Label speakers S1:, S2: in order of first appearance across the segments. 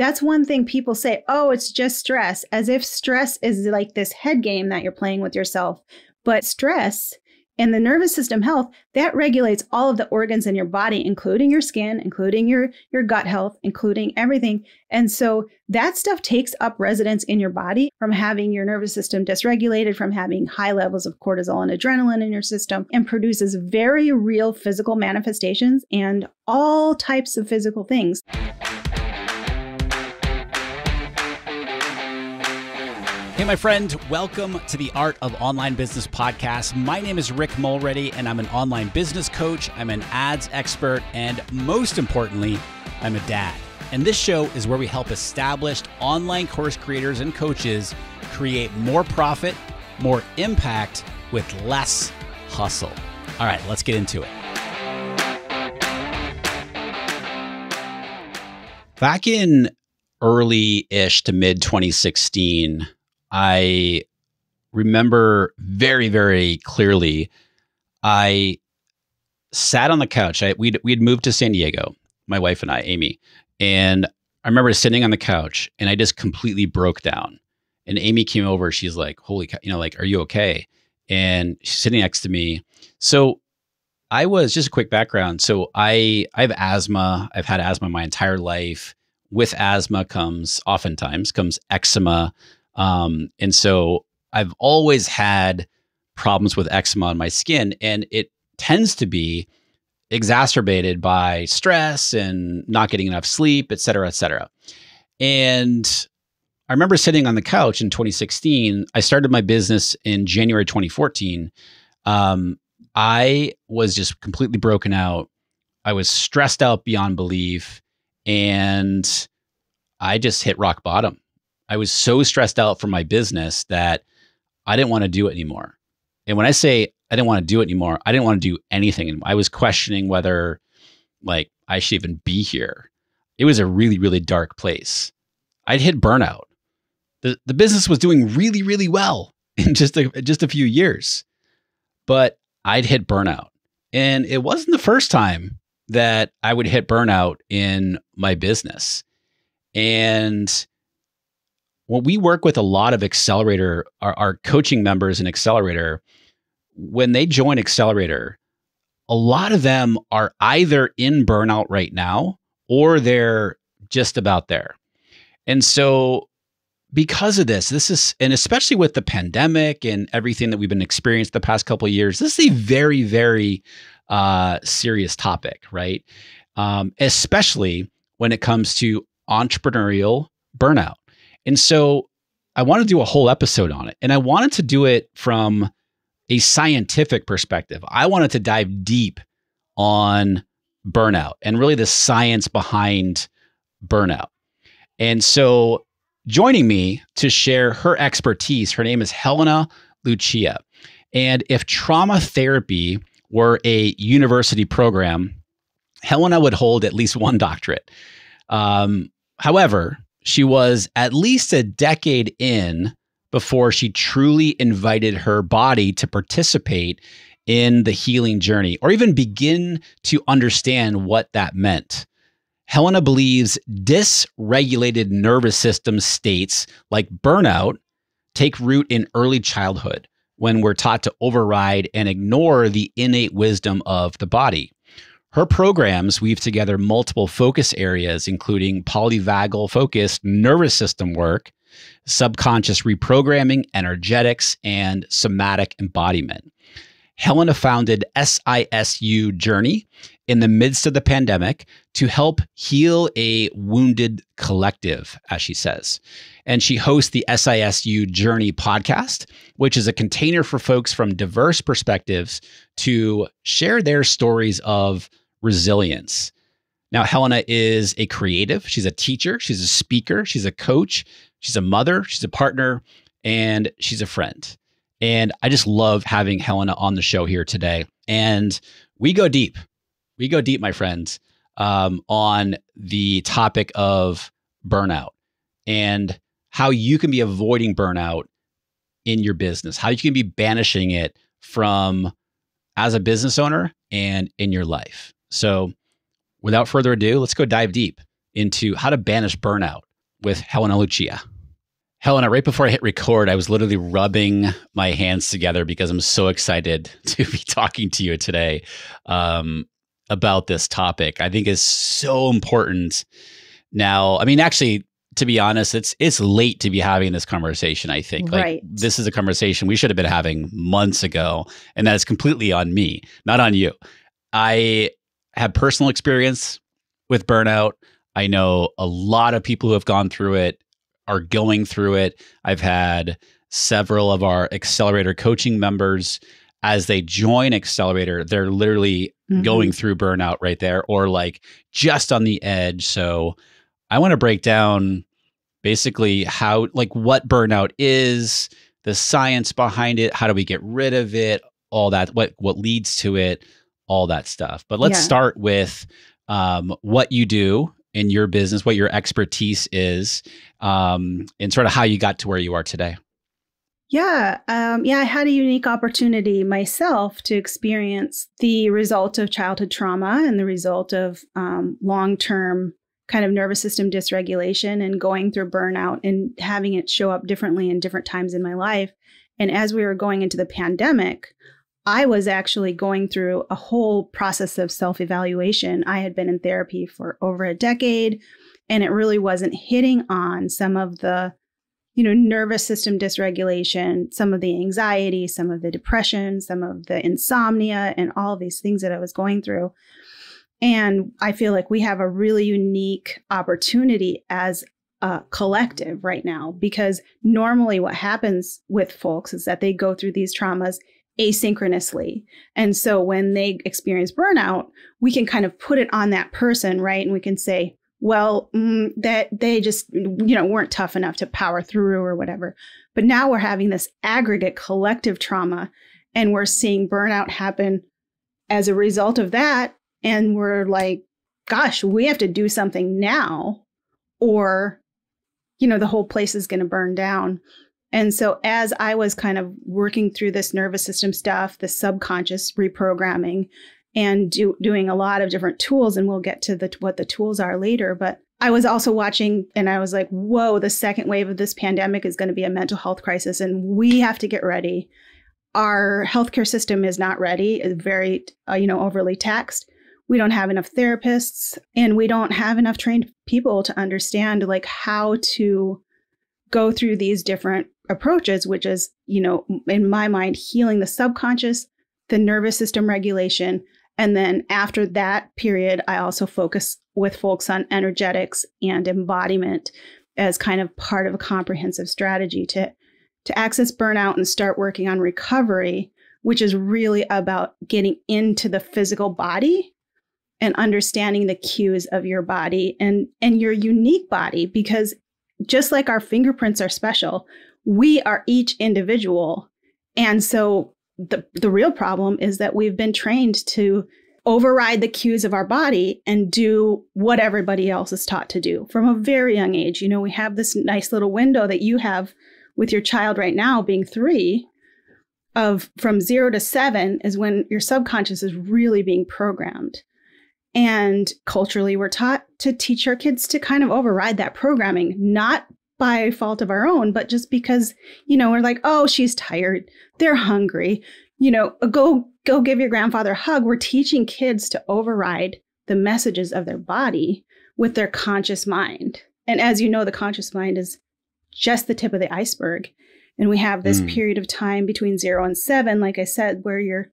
S1: That's one thing people say, oh, it's just stress, as if stress is like this head game that you're playing with yourself. But stress and the nervous system health, that regulates all of the organs in your body, including your skin, including your, your gut health, including everything. And so that stuff takes up residence in your body from having your nervous system dysregulated, from having high levels of cortisol and adrenaline in your system, and produces very real physical manifestations and all types of physical things.
S2: my friend. Welcome to the Art of Online Business podcast. My name is Rick Mulready, and I'm an online business coach, I'm an ads expert, and most importantly, I'm a dad. And this show is where we help established online course creators and coaches create more profit, more impact with less hustle. All right, let's get into it. Back in early ish to mid 2016, I remember very, very clearly. I sat on the couch. I, we'd, we'd moved to San Diego, my wife and I, Amy. And I remember sitting on the couch and I just completely broke down. And Amy came over. She's like, holy cow, you know, like, are you okay? And she's sitting next to me. So I was just a quick background. So I I have asthma. I've had asthma my entire life. With asthma comes oftentimes comes eczema, um, and so I've always had problems with eczema on my skin, and it tends to be exacerbated by stress and not getting enough sleep, et cetera, et cetera. And I remember sitting on the couch in 2016. I started my business in January 2014. Um, I was just completely broken out. I was stressed out beyond belief. And I just hit rock bottom. I was so stressed out from my business that I didn't want to do it anymore. And when I say I didn't want to do it anymore, I didn't want to do anything. And I was questioning whether like I should even be here. It was a really, really dark place. I'd hit burnout. The, the business was doing really, really well in just a, just a few years, but I'd hit burnout. And it wasn't the first time that I would hit burnout in my business. And when we work with a lot of accelerator our, our coaching members in accelerator when they join accelerator a lot of them are either in burnout right now or they're just about there and so because of this this is and especially with the pandemic and everything that we've been experienced the past couple years this is a very very uh, serious topic right um, especially when it comes to entrepreneurial burnout and so I want to do a whole episode on it. And I wanted to do it from a scientific perspective. I wanted to dive deep on burnout and really the science behind burnout. And so joining me to share her expertise, her name is Helena Lucia. And if trauma therapy were a university program, Helena would hold at least one doctorate. Um, however, she was at least a decade in before she truly invited her body to participate in the healing journey or even begin to understand what that meant. Helena believes dysregulated nervous system states like burnout take root in early childhood when we're taught to override and ignore the innate wisdom of the body. Her programs weave together multiple focus areas, including polyvagal focused nervous system work, subconscious reprogramming, energetics, and somatic embodiment. Helena founded SISU Journey in the midst of the pandemic to help heal a wounded collective, as she says. And she hosts the SISU Journey podcast, which is a container for folks from diverse perspectives to share their stories of resilience. Now, Helena is a creative. She's a teacher. She's a speaker. She's a coach. She's a mother. She's a partner. And she's a friend. And I just love having Helena on the show here today. And we go deep. We go deep, my friends, um, on the topic of burnout and how you can be avoiding burnout in your business, how you can be banishing it from as a business owner and in your life. So, without further ado, let's go dive deep into how to banish burnout with Helena Lucia. Helena, right before I hit record, I was literally rubbing my hands together because I'm so excited to be talking to you today um, about this topic. I think is so important. Now, I mean, actually, to be honest, it's it's late to be having this conversation. I think like right. this is a conversation we should have been having months ago, and that is completely on me, not on you. I have personal experience with burnout. I know a lot of people who have gone through it are going through it. I've had several of our accelerator coaching members as they join accelerator they're literally mm-hmm. going through burnout right there or like just on the edge so i want to break down basically how like what burnout is the science behind it how do we get rid of it all that what what leads to it all that stuff. But let's yeah. start with um, what you do in your business, what your expertise is, um, and sort of how you got to where you are today.
S1: Yeah, um, yeah, I had a unique opportunity myself to experience the result of childhood trauma and the result of um, long term kind of nervous system dysregulation and going through burnout and having it show up differently in different times in my life. And as we were going into the pandemic, I was actually going through a whole process of self evaluation. I had been in therapy for over a decade, and it really wasn't hitting on some of the you know nervous system dysregulation some of the anxiety some of the depression some of the insomnia and all these things that i was going through and i feel like we have a really unique opportunity as a collective right now because normally what happens with folks is that they go through these traumas asynchronously. And so when they experience burnout, we can kind of put it on that person, right? And we can say, well, mm, that they just you know weren't tough enough to power through or whatever. But now we're having this aggregate collective trauma and we're seeing burnout happen as a result of that and we're like gosh, we have to do something now or you know the whole place is going to burn down and so, as I was kind of working through this nervous system stuff, the subconscious reprogramming, and do, doing a lot of different tools, and we'll get to the, what the tools are later, but I was also watching and I was like, whoa, the second wave of this pandemic is going to be a mental health crisis, and we have to get ready. Our healthcare system is not ready, it's very, uh, you know, overly taxed. We don't have enough therapists and we don't have enough trained people to understand like how to go through these different approaches, which is, you know, in my mind, healing the subconscious, the nervous system regulation. And then after that period, I also focus with folks on energetics and embodiment as kind of part of a comprehensive strategy to, to access burnout and start working on recovery, which is really about getting into the physical body and understanding the cues of your body and and your unique body because just like our fingerprints are special we are each individual. And so the, the real problem is that we've been trained to override the cues of our body and do what everybody else is taught to do from a very young age. You know, we have this nice little window that you have with your child right now being three of from zero to seven is when your subconscious is really being programmed. And culturally, we're taught to teach our kids to kind of override that programming, not by fault of our own, but just because, you know, we're like, oh, she's tired, they're hungry, you know, uh, go go give your grandfather a hug. We're teaching kids to override the messages of their body with their conscious mind. And as you know, the conscious mind is just the tip of the iceberg. And we have this mm. period of time between zero and seven, like I said, where your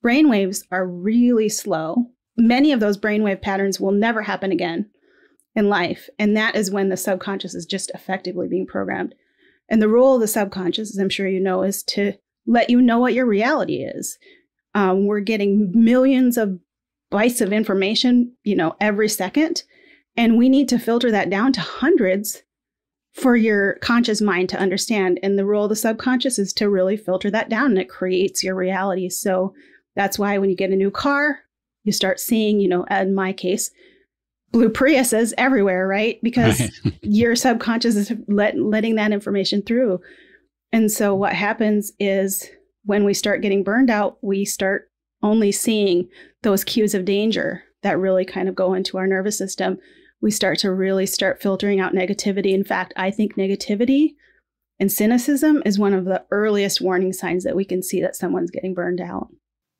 S1: brain waves are really slow. Many of those brainwave patterns will never happen again in life. And that is when the subconscious is just effectively being programmed. And the role of the subconscious, as I'm sure you know, is to let you know what your reality is. Um, we're getting millions of bytes of information, you know, every second. And we need to filter that down to hundreds for your conscious mind to understand. And the role of the subconscious is to really filter that down and it creates your reality. So that's why when you get a new car, you start seeing, you know, in my case, blue Priuses everywhere, right? Because right. your subconscious is let, letting that information through. And so what happens is when we start getting burned out, we start only seeing those cues of danger that really kind of go into our nervous system. We start to really start filtering out negativity. In fact, I think negativity and cynicism is one of the earliest warning signs that we can see that someone's getting burned out.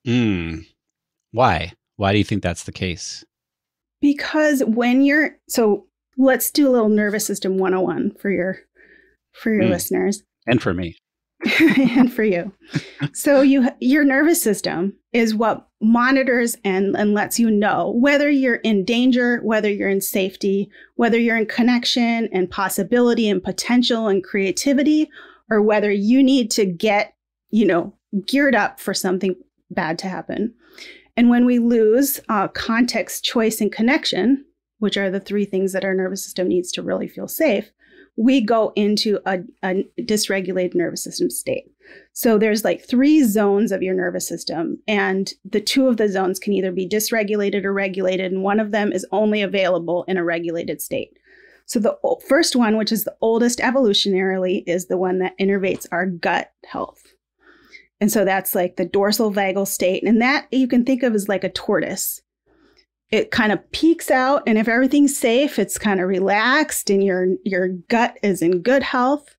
S2: Mm. Why? Why do you think that's the case?
S1: Because when you're so let's do a little nervous system 101 for your for your mm. listeners and for me and for you. so you your nervous system is what monitors and, and lets you know whether you're in danger, whether you're in safety, whether you're in connection and possibility and potential and creativity, or whether you need to get, you know, geared up for something bad to happen. And when we lose uh, context, choice, and connection, which are the three things that our nervous system needs to really feel safe, we go into a, a dysregulated nervous system state. So there's like three zones of your nervous system, and the two of the zones can either be dysregulated or regulated, and one of them is only available in a regulated state. So the first one, which is the oldest evolutionarily, is the one that innervates our gut health. And so that's like the dorsal vagal state. And that you can think of as like a tortoise. It kind of peaks out, and if everything's safe, it's kind of relaxed and your your gut is in good health.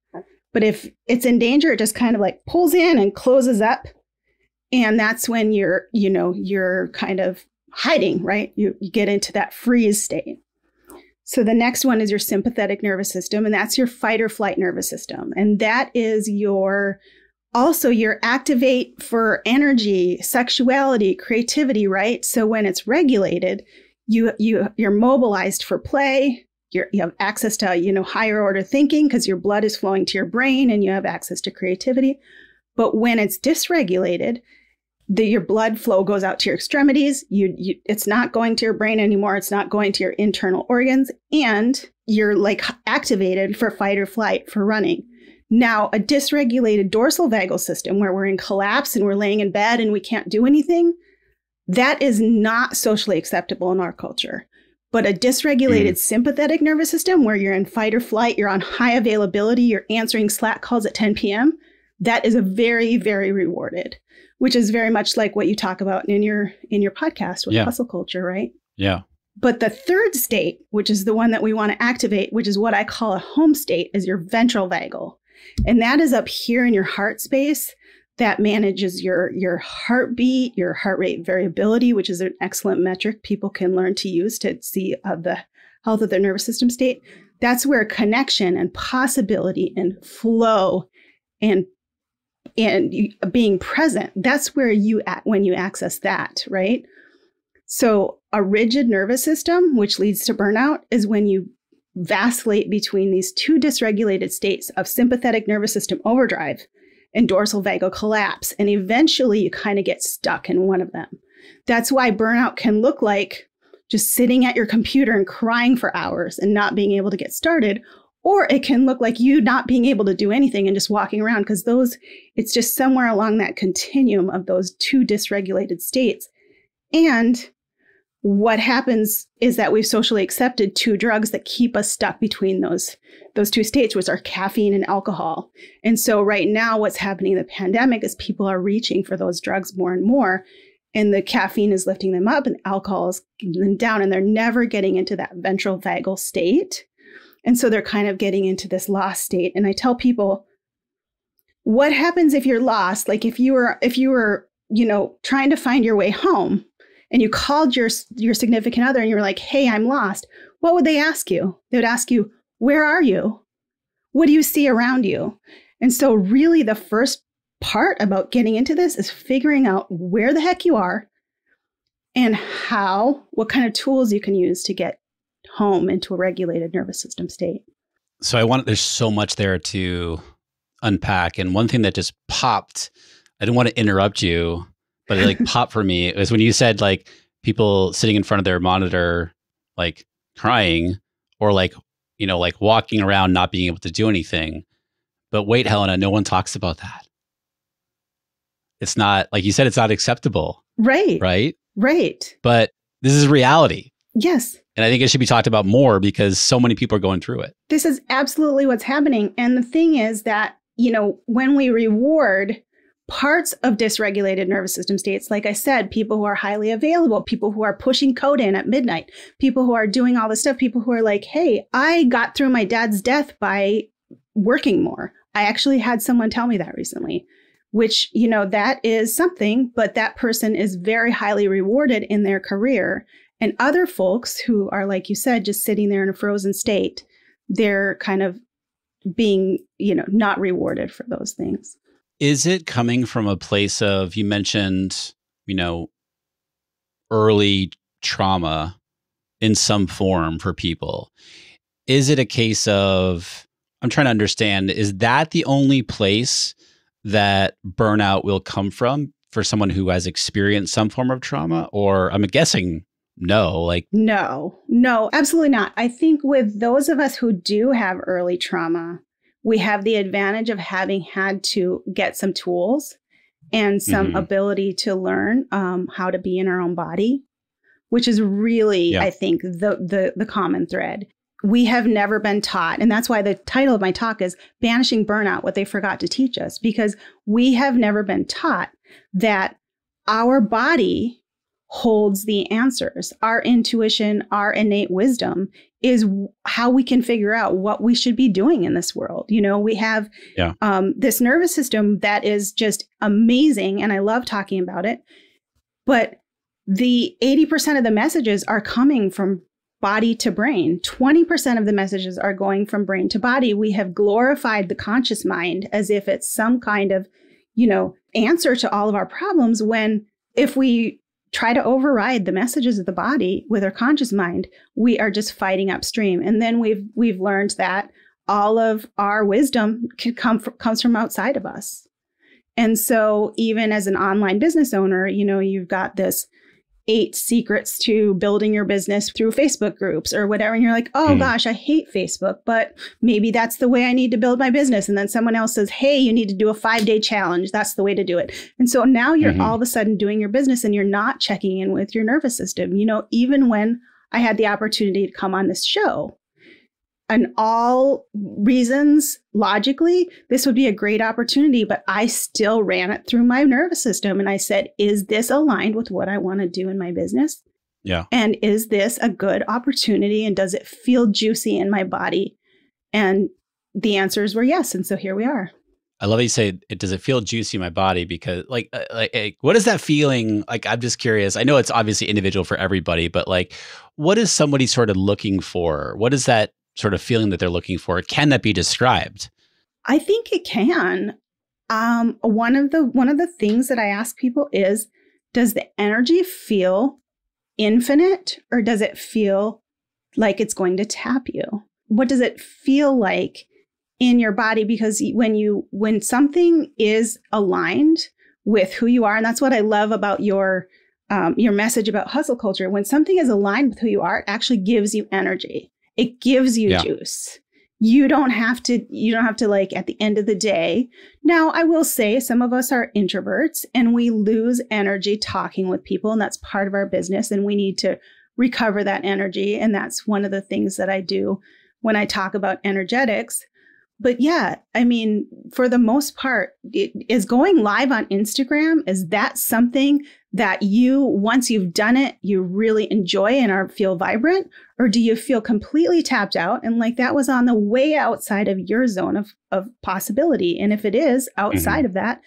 S1: But if it's in danger, it just kind of like pulls in and closes up. And that's when you're, you know, you're kind of hiding, right? You, you get into that freeze state. So the next one is your sympathetic nervous system, and that's your fight or flight nervous system. And that is your also your activate for energy, sexuality, creativity, right? So when it's regulated, you you you're mobilized for play. You're, you have access to you know higher order thinking because your blood is flowing to your brain and you have access to creativity. But when it's dysregulated, the, your blood flow goes out to your extremities. You, you, it's not going to your brain anymore. It's not going to your internal organs, and you're like activated for fight or flight for running. Now, a dysregulated dorsal vagal system where we're in collapse and we're laying in bed and we can't do anything, that is not socially acceptable in our culture. But a dysregulated mm. sympathetic nervous system where you're in fight or flight, you're on high availability, you're answering Slack calls at 10 p.m., that is a very, very rewarded, which is very much like what you talk about in your in your podcast with yeah. hustle culture, right? Yeah. But the third state, which is the one that we want to activate, which is what I call a home state, is your ventral vagal. And that is up here in your heart space that manages your your heartbeat, your heart rate variability, which is an excellent metric people can learn to use to see uh, the health of their nervous system state. That's where connection and possibility and flow and and being present. That's where you at when you access that, right? So a rigid nervous system, which leads to burnout, is when you vacillate between these two dysregulated states of sympathetic nervous system overdrive and dorsal vagal collapse. And eventually you kind of get stuck in one of them. That's why burnout can look like just sitting at your computer and crying for hours and not being able to get started. Or it can look like you not being able to do anything and just walking around because those, it's just somewhere along that continuum of those two dysregulated states. And what happens is that we've socially accepted two drugs that keep us stuck between those those two states which are caffeine and alcohol and so right now what's happening in the pandemic is people are reaching for those drugs more and more and the caffeine is lifting them up and alcohol is getting them down and they're never getting into that ventral vagal state and so they're kind of getting into this lost state and i tell people what happens if you're lost like if you were if you were you know trying to find your way home and you called your your significant other and you were like, "Hey, I'm lost." What would they ask you? They would ask you, "Where are you? What do you see around you?" And so really the first part about getting into this is figuring out where the heck you are and how what kind of tools you can use to get home into a regulated nervous system state.
S2: So I want there's so much there to unpack and one thing that just popped I didn't want to interrupt you but it like popped for me. was when you said like people sitting in front of their monitor, like crying or like, you know, like walking around not being able to do anything. But wait, Helena, no one talks about that. It's not like you said, it's not acceptable. Right. Right. Right. But this is reality. Yes. And I think it should be talked about more because so many people are going through it.
S1: This is absolutely what's happening. And the thing is that, you know, when we reward parts of dysregulated nervous system states, like I said, people who are highly available, people who are pushing code in at midnight, people who are doing all this stuff, people who are like, hey, I got through my dad's death by working more. I actually had someone tell me that recently, which, you know, that is something, but that person is very highly rewarded in their career. And other folks who are, like you said, just sitting there in a frozen state, they're kind of being, you know, not rewarded for those things.
S2: Is it coming from a place of, you mentioned, you know, early trauma in some form for people? Is it a case of, I'm trying to understand, is that the only place that burnout will come from for someone who has experienced some form of trauma? Or I'm guessing no like
S1: no no absolutely not i think with those of us who do have early trauma we have the advantage of having had to get some tools and some mm-hmm. ability to learn um, how to be in our own body, which is really, yeah. I think, the, the the common thread. We have never been taught, and that's why the title of my talk is "Banishing Burnout: What They Forgot to Teach Us," because we have never been taught that our body holds the answers. Our intuition, our innate wisdom is how we can figure out what we should be doing in this world. You know, we have yeah. um, this nervous system that is just amazing, and I love talking about it. But the 80% of the messages are coming from body to brain. 20% of the messages are going from brain to body. We have glorified the conscious mind as if it's some kind of, you know, answer to all of our problems when if we try to override the messages of the body with our conscious mind, we are just fighting upstream. And then we've we've learned that all of our wisdom can come comes from outside of us. And so even as an online business owner, you know, you've got this eight secrets to building your business through Facebook groups or whatever. And you're like, oh mm. gosh, I hate Facebook, but maybe that's the way I need to build my business. And then someone else says, hey, you need to do a five day challenge. That's the way to do it. And so now you're mm-hmm. all of a sudden doing your business and you're not checking in with your nervous system. You know, even when I had the opportunity to come on this show, on all reasons logically this would be a great opportunity but i still ran it through my nervous system and i said is this aligned with what i want to do in my business yeah and is this a good opportunity and does it feel juicy in my body and the answers were yes and so here we are
S2: I love that you say it. Does it feel juicy in my body? Because like, uh, like, like, what is that feeling? Like, I'm just curious. I know it's obviously individual for everybody, but like, what is somebody sort of looking for? What is that sort of feeling that they're looking for can that be described
S1: i think it can um, one of the one of the things that i ask people is does the energy feel infinite or does it feel like it's going to tap you what does it feel like in your body because when you when something is aligned with who you are and that's what i love about your um, your message about hustle culture when something is aligned with who you are it actually gives you energy it gives you yeah. juice. You don't have to, you don't have to like at the end of the day. Now, I will say some of us are introverts and we lose energy talking with people, and that's part of our business. And we need to recover that energy. And that's one of the things that I do when I talk about energetics but yeah, I mean, for the most part, it, is going live on Instagram, is that something that you, once you've done it, you really enjoy and are, feel vibrant? Or do you feel completely tapped out and like that was on the way outside of your zone of, of possibility? And if it is outside mm-hmm. of that,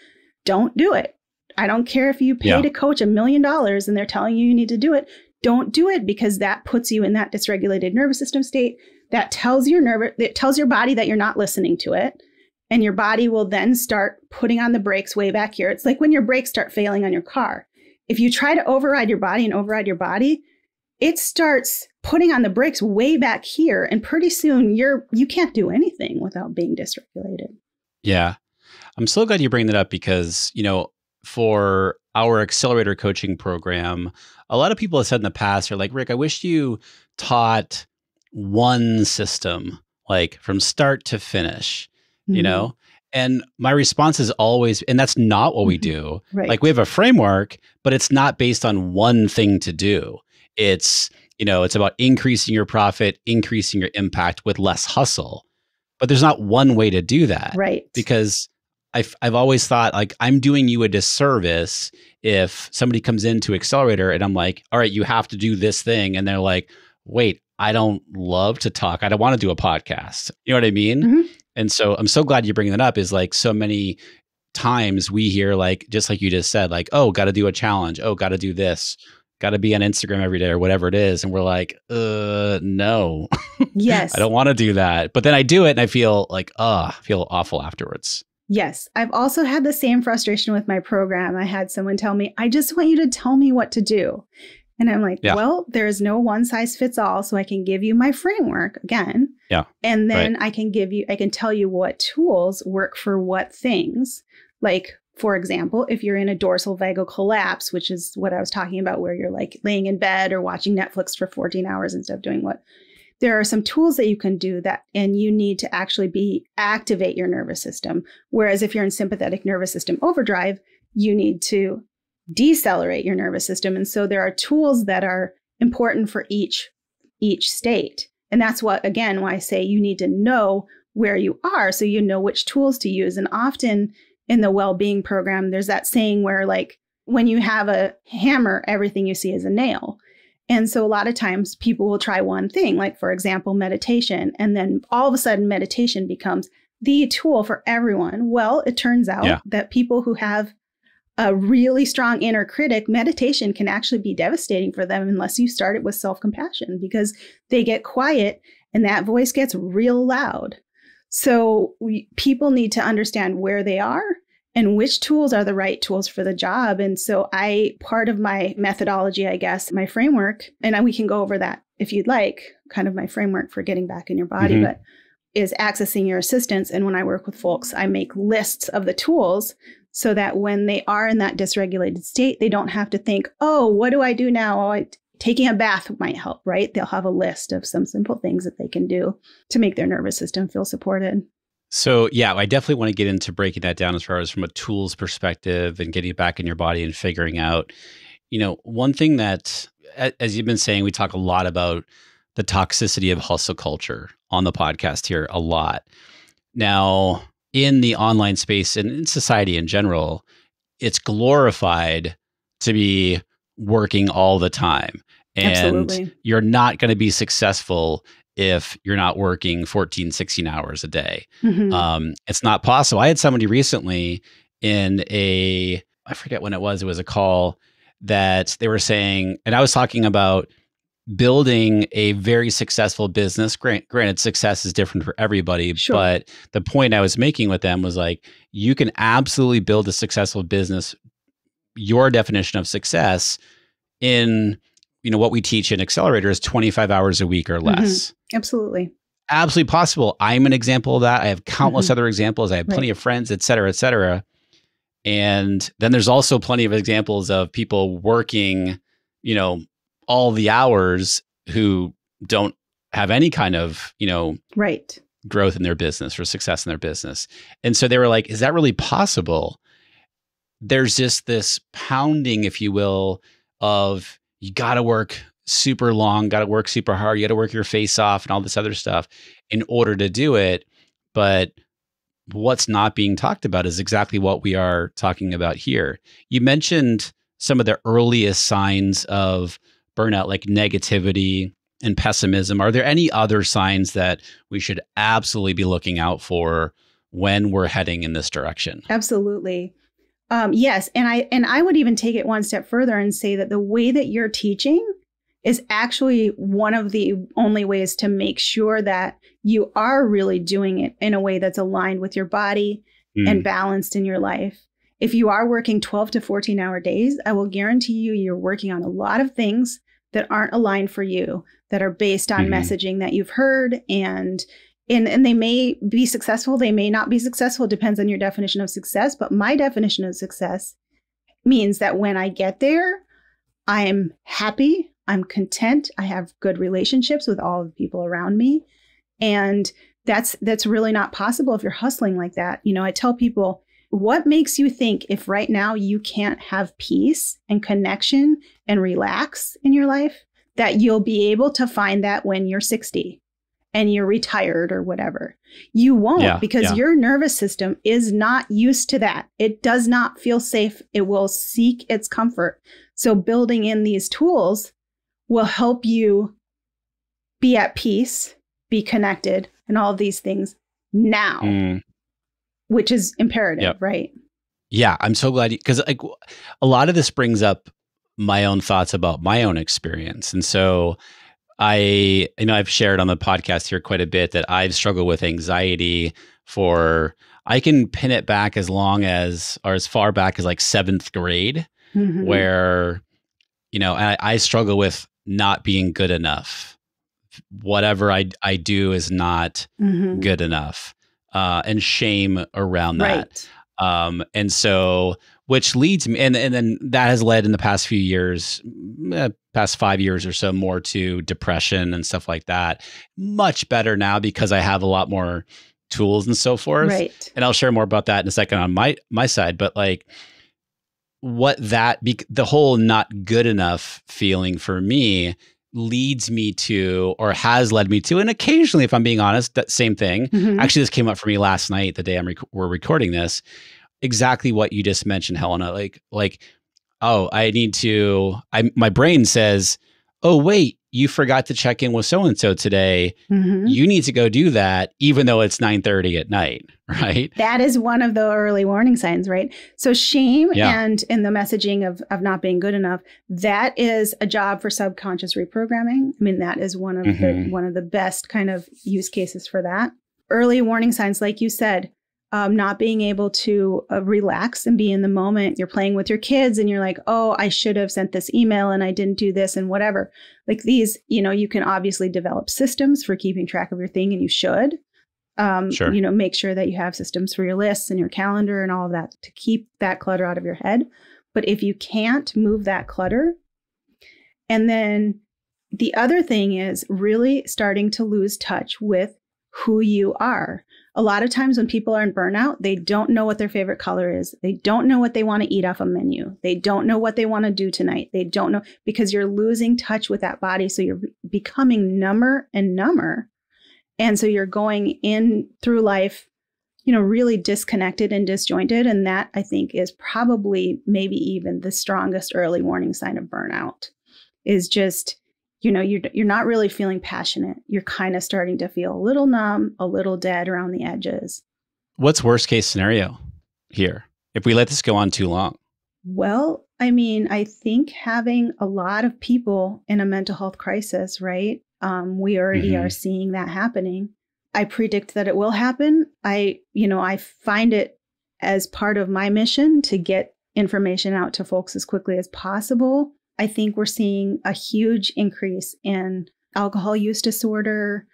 S1: don't do it. I don't care if you paid yeah. a coach a million dollars and they're telling you you need to do it. Don't do it because that puts you in that dysregulated nervous system state that tells your nerve It tells your body that you're not listening to it and your body will then start putting on the brakes way back here it's like when your brakes start failing on your car if you try to override your body and override your body it starts putting on the brakes way back here and pretty soon you're you can't do anything without being dysregulated
S2: yeah i'm so glad you bring that up because you know for our accelerator coaching program a lot of people have said in the past are like rick i wish you taught one system, like from start to finish, mm-hmm. you know? And my response is always, and that's not what we mm-hmm. do. Right. Like we have a framework, but it's not based on one thing to do. It's, you know, it's about increasing your profit, increasing your impact with less hustle. But there's not one way to do that. Right. Because I've, I've always thought like I'm doing you a disservice if somebody comes into Accelerator and I'm like, all right, you have to do this thing. And they're like, wait, I don't love to talk. I don't want to do a podcast. You know what I mean? Mm-hmm. And so I'm so glad you bring that up is like so many times we hear like just like you just said like oh got to do a challenge, oh got to do this, got to be on Instagram every day or whatever it is and we're like uh no. Yes. I don't want to do that. But then I do it and I feel like uh I feel awful afterwards.
S1: Yes, I've also had the same frustration with my program. I had someone tell me, I just want you to tell me what to do. And I'm like, yeah. well, there is no one size fits all. So I can give you my framework again. Yeah. And then right. I can give you, I can tell you what tools work for what things. Like, for example, if you're in a dorsal vagal collapse, which is what I was talking about, where you're like laying in bed or watching Netflix for 14 hours instead of doing what, there are some tools that you can do that, and you need to actually be activate your nervous system. Whereas if you're in sympathetic nervous system overdrive, you need to decelerate your nervous system. And so there are tools that are important for each each state. And that's what again why I say you need to know where you are so you know which tools to use. And often in the well-being program there's that saying where like when you have a hammer everything you see is a nail. And so a lot of times people will try one thing, like for example meditation, and then all of a sudden meditation becomes the tool for everyone. Well, it turns out yeah. that people who have a really strong inner critic, meditation can actually be devastating for them unless you start it with self compassion because they get quiet and that voice gets real loud. So we, people need to understand where they are and which tools are the right tools for the job. And so I, part of my methodology, I guess, my framework, and we can go over that if you'd like, kind of my framework for getting back in your body, mm-hmm. but is accessing your assistance. And when I work with folks, I make lists of the tools so that when they are in that dysregulated state, they don't have to think, oh, what do I do now? Oh, I, taking a bath might help, right? They'll have a list of some simple things that they can do to make their nervous system feel supported.
S2: So, yeah, I definitely want to get into breaking that down as far as from a tools perspective and getting it back in your body and figuring out, you know, one thing that, as you've been saying, we talk a lot about the toxicity of hustle culture on the podcast here a lot. Now, in the online space and in society in general, it's glorified to be working all the time. And Absolutely. you're not going to be successful if you're not working 14, 16 hours a day. Mm-hmm. Um, it's not possible. I had somebody recently in a, I forget when it was, it was a call that they were saying, and I was talking about building a very successful business grant, granted success is different for everybody sure. but the point i was making with them was like you can absolutely build a successful business your definition of success in you know what we teach in accelerator is 25 hours a week or mm-hmm. less
S1: mm-hmm. absolutely
S2: absolutely possible i'm an example of that i have countless mm-hmm. other examples i have plenty of friends et cetera et cetera and then there's also plenty of examples of people working you know all the hours who don't have any kind of, you know, right growth in their business or success in their business. And so they were like, is that really possible? There's just this pounding, if you will, of you got to work super long, got to work super hard, you got to work your face off and all this other stuff in order to do it. But what's not being talked about is exactly what we are talking about here. You mentioned some of the earliest signs of burnout, like negativity and pessimism? Are there any other signs that we should absolutely be looking out for when we're heading in this direction?
S1: Absolutely. Um, yes, and I and I would even take it one step further and say that the way that you're teaching is actually one of the only ways to make sure that you are really doing it in a way that's aligned with your body mm. and balanced in your life. If you are working 12 to 14 hour days, I will guarantee you you're working on a lot of things that aren't aligned for you that are based on mm-hmm. messaging that you've heard and and and they may be successful they may not be successful it depends on your definition of success but my definition of success means that when i get there i'm happy i'm content i have good relationships with all the people around me and that's that's really not possible if you're hustling like that you know i tell people what makes you think if right now you can't have peace and connection and relax in your life that you'll be able to find that when you're 60 and you're retired or whatever? You won't yeah, because yeah. your nervous system is not used to that. It does not feel safe. It will seek its comfort. So, building in these tools will help you be at peace, be connected, and all of these things now. Mm which is imperative, yep. right?
S2: Yeah, I'm so glad because like a lot of this brings up my own thoughts about my own experience, and so I you know I've shared on the podcast here quite a bit that I've struggled with anxiety for I can pin it back as long as or as far back as like seventh grade, mm-hmm. where you know I, I struggle with not being good enough. Whatever I I do is not mm-hmm. good enough uh, and shame around that. Right. Um, and so, which leads me, and, and then that has led in the past few years, eh, past five years or so, more to depression and stuff like that. Much better now because I have a lot more tools and so forth. Right. And I'll share more about that in a second on my my side. But like what that be, the whole not good enough feeling for me leads me to or has led me to and occasionally if i'm being honest that same thing mm-hmm. actually this came up for me last night the day i'm rec- we're recording this exactly what you just mentioned helena like like oh i need to i my brain says oh, wait, you forgot to check in with so and so today. Mm-hmm. You need to go do that, even though it's 9:30 at night, right?
S1: That is one of the early warning signs, right? So shame yeah. and in the messaging of of not being good enough, that is a job for subconscious reprogramming. I mean, that is one of mm-hmm. the one of the best kind of use cases for that. Early warning signs, like you said, um, not being able to uh, relax and be in the moment. You're playing with your kids and you're like, oh, I should have sent this email and I didn't do this and whatever. Like these, you know, you can obviously develop systems for keeping track of your thing and you should. Um, sure. You know, make sure that you have systems for your lists and your calendar and all of that to keep that clutter out of your head. But if you can't move that clutter, and then the other thing is really starting to lose touch with who you are a lot of times when people are in burnout, they don't know what their favorite color is. They don't know what they want to eat off a menu. They don't know what they want to do tonight. They don't know because you're losing touch with that body. So you're becoming number and number. And so you're going in through life, you know, really disconnected and disjointed. And that I think is probably maybe even the strongest early warning sign of burnout is just you know you're, you're not really feeling passionate you're kind of starting to feel a little numb a little dead around the
S2: edges what's worst case scenario here if we let this go on too long
S1: well i mean i think having a lot of people in a mental health crisis right um, we already mm-hmm. are seeing that happening i predict that it will happen i you know i find it as part of my mission to get information out to folks as quickly as possible I think we're seeing a huge increase in alcohol use disorder,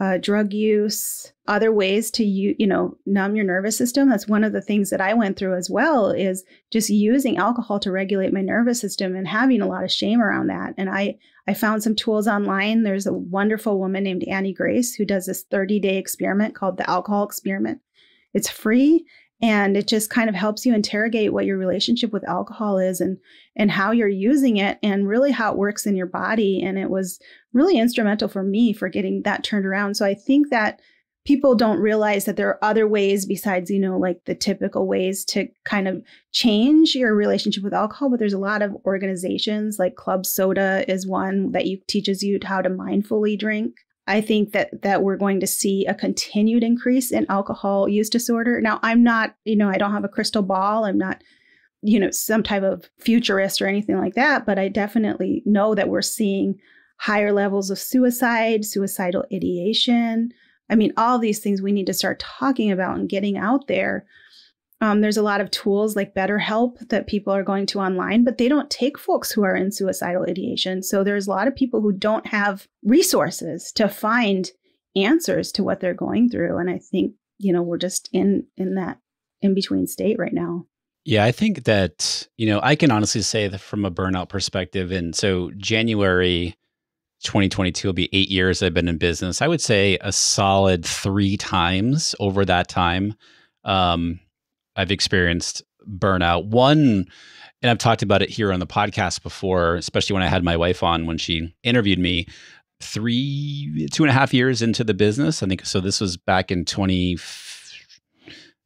S1: uh, drug use, other ways to you you know numb your nervous system. That's one of the things that I went through as well is just using alcohol to regulate my nervous system and having a lot of shame around that. And I I found some tools online. There's a wonderful woman named Annie Grace who does this 30 day experiment called the alcohol experiment. It's free and it just kind of helps you interrogate what your relationship with alcohol is and and how you're using it and really how it works in your body and it was really instrumental for me for getting that turned around so i think that people don't realize that there are other ways besides you know like the typical ways to kind of change your relationship with alcohol but there's a lot of organizations like club soda is one that you, teaches you how to mindfully drink I think that that we're going to see a continued increase in alcohol use disorder. Now, I'm not, you know, I don't have a crystal ball. I'm not, you know, some type of futurist or anything like that, but I definitely know that we're seeing higher levels of suicide, suicidal ideation. I mean, all these things we need to start talking about and getting out there um, there's a lot of tools like BetterHelp that people are going to online, but they don't take folks who are in suicidal ideation. So there's a lot of people who don't have resources to find answers to what they're going through. And I think, you know, we're just in in that in between state right now.
S2: Yeah, I think that, you know, I can honestly say that from a burnout perspective. And so January 2022 will be eight years I've been in business. I would say a solid three times over that time. Um, I've experienced burnout. One, and I've talked about it here on the podcast before, especially when I had my wife on when she interviewed me three, two and a half years into the business. I think so. This was back in 20,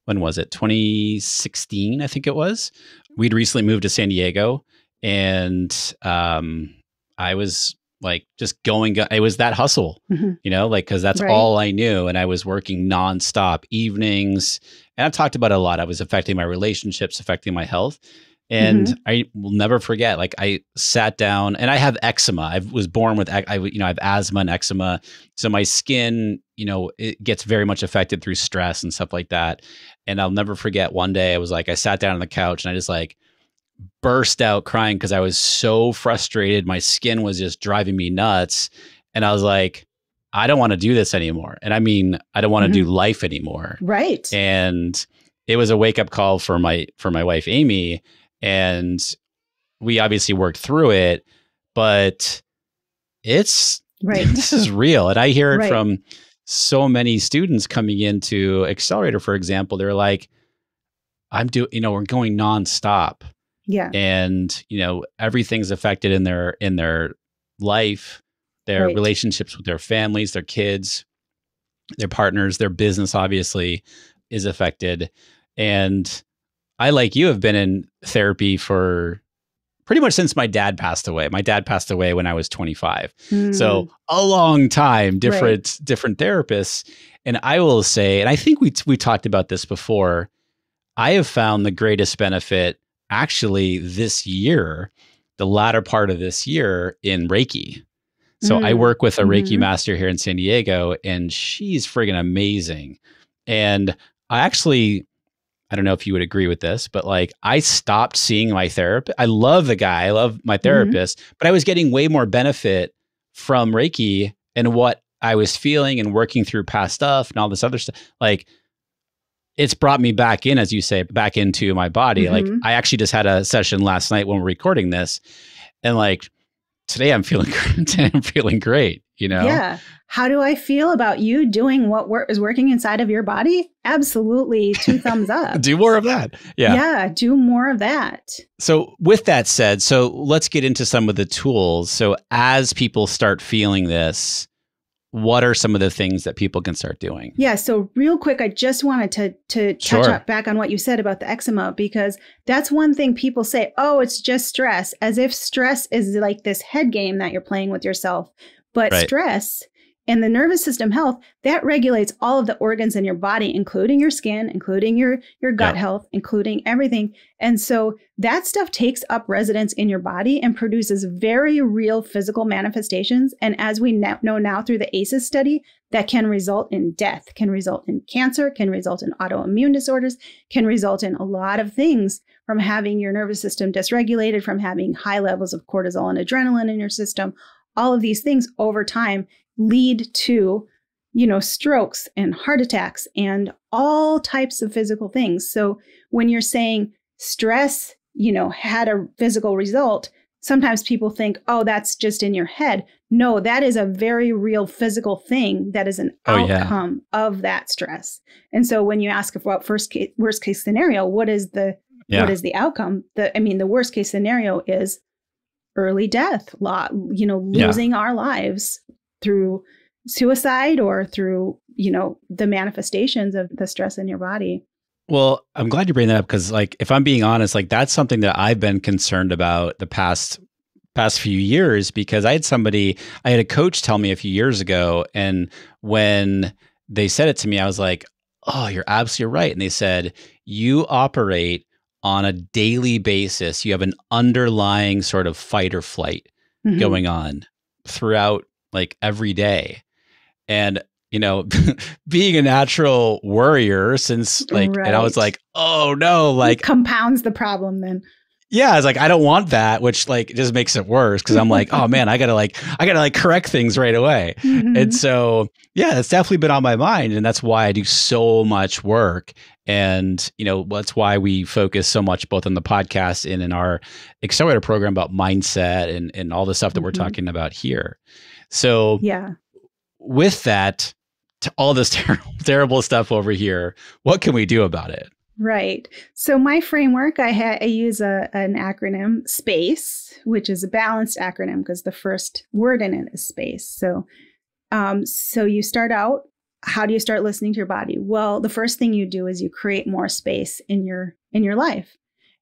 S2: when was it? 2016, I think it was. We'd recently moved to San Diego and um, I was like just going it was that hustle mm-hmm. you know like because that's right. all i knew and i was working nonstop evenings and i've talked about it a lot i was affecting my relationships affecting my health and mm-hmm. i will never forget like i sat down and i have eczema i was born with i you know i have asthma and eczema so my skin you know it gets very much affected through stress and stuff like that and i'll never forget one day i was like i sat down on the couch and i just like burst out crying because I was so frustrated. My skin was just driving me nuts. And I was like, I don't want to do this anymore. And I mean, I don't want to mm-hmm. do life anymore. Right. And it was a wake up call for my for my wife Amy and we obviously worked through it, but it's right. this is real. And I hear it right. from so many students coming into accelerator for example, they're like I'm doing, you know, we're going nonstop. Yeah. And, you know, everything's affected in their in their life, their right. relationships with their families, their kids, their partners, their business obviously is affected. And I like you have been in therapy for pretty much since my dad passed away. My dad passed away when I was 25. Mm. So, a long time different right. different therapists and I will say and I think we we talked about this before. I have found the greatest benefit actually this year, the latter part of this year in Reiki.
S1: So mm-hmm. I mm. work
S2: with a Reiki mm-hmm. master here in San Diego, and she's friggin' amazing. And I actually, I don't know if you would agree with this, but like I stopped seeing my therapist. I love the guy, I love my mm-hmm. therapist, mm-hmm. but I was getting way more benefit from Reiki and what I was feeling and working through past stuff and all this other stuff. Like it's brought me back in, as you say, back into my body. Mm-hmm. Like I actually just had a session last night when we're recording this, and like today I'm feeling I'm feeling great. You know, yeah.
S1: How do I feel about you doing what wor- is working inside of your body? Absolutely, two thumbs up.
S2: do more of that. Yeah, yeah.
S1: Do more of that.
S2: So, with that said, so let's get into some of the tools. So, as people start feeling this, what are some of the things that people can start doing?
S1: Yeah, so real quick, I just wanted to to touch sure. back on what you said about the eczema because that's one thing people say, "Oh, it's just stress," as if stress is like this head game that you're playing with yourself. But right. stress and the nervous system health, that regulates all of the organs in your body, including your skin, including your, your gut yeah. health, including everything. And so that stuff takes up residence in your body and produces very real physical manifestations. And as we know now through the ACEs study, that can result in death, can result in cancer, can result in autoimmune disorders, can result in a lot of things from having your nervous system dysregulated, from having high levels of cortisol and adrenaline in your system, all of these things over time lead to you know strokes and heart attacks and all types of physical things so when you're saying stress you know had a physical result sometimes people think oh that's just in your head no that is a very real physical thing that is an oh, outcome yeah. of that stress and so when you ask about first case, worst case scenario what is the yeah. what is the outcome the i mean the worst case scenario is early death lot you know losing yeah. our lives through suicide or through, you know, the manifestations of the stress in your body.
S2: Well, I'm glad you bring that up because like if I'm being honest, like that's something that I've been concerned about the past past few years because I had somebody, I had a coach tell me a few years ago and when they said it to me, I was like, "Oh, you're absolutely right." And they said, "You operate on a daily basis. You have an underlying sort of fight or flight mm-hmm. going on throughout like every day. And you know, being a natural worrier since like, right. and I was like, oh no, like it
S1: compounds the problem then.
S2: Yeah, it's like I don't want that, which like just makes it worse because I'm like, oh man, I gotta like I gotta like correct things right away, mm-hmm. and so yeah, it's definitely been on my mind, and that's why I do so much work, and you know that's why we focus so much both on the podcast and in our accelerator program about mindset and and all the stuff that mm-hmm. we're talking about here. So yeah, with that, all this ter- terrible stuff over here, what can we do about it?
S1: Right. So my framework, I, ha- I use a, an acronym, SPACE, which is a balanced acronym because the first word in it is space. So, um, so you start out. How do you start listening to your body? Well, the first thing you do is you create more space in your in your life.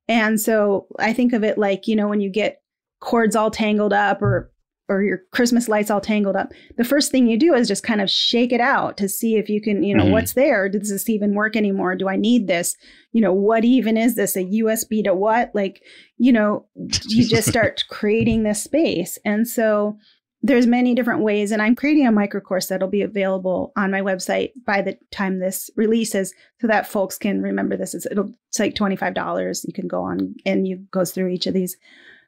S1: And so I think of it like you know when you get cords all tangled up or or your Christmas lights all tangled up, the first thing you do is just kind of shake it out to see if you can, you know, mm-hmm. what's there? Does this even work anymore? Do I need this? You know, what even is this? A USB to what? Like, you know, you just start creating this space. And so there's many different ways and i'm creating a micro course that'll be available on my website by the time this releases so that folks can remember this it's, it'll it's like $25 you can go on and you goes through each of these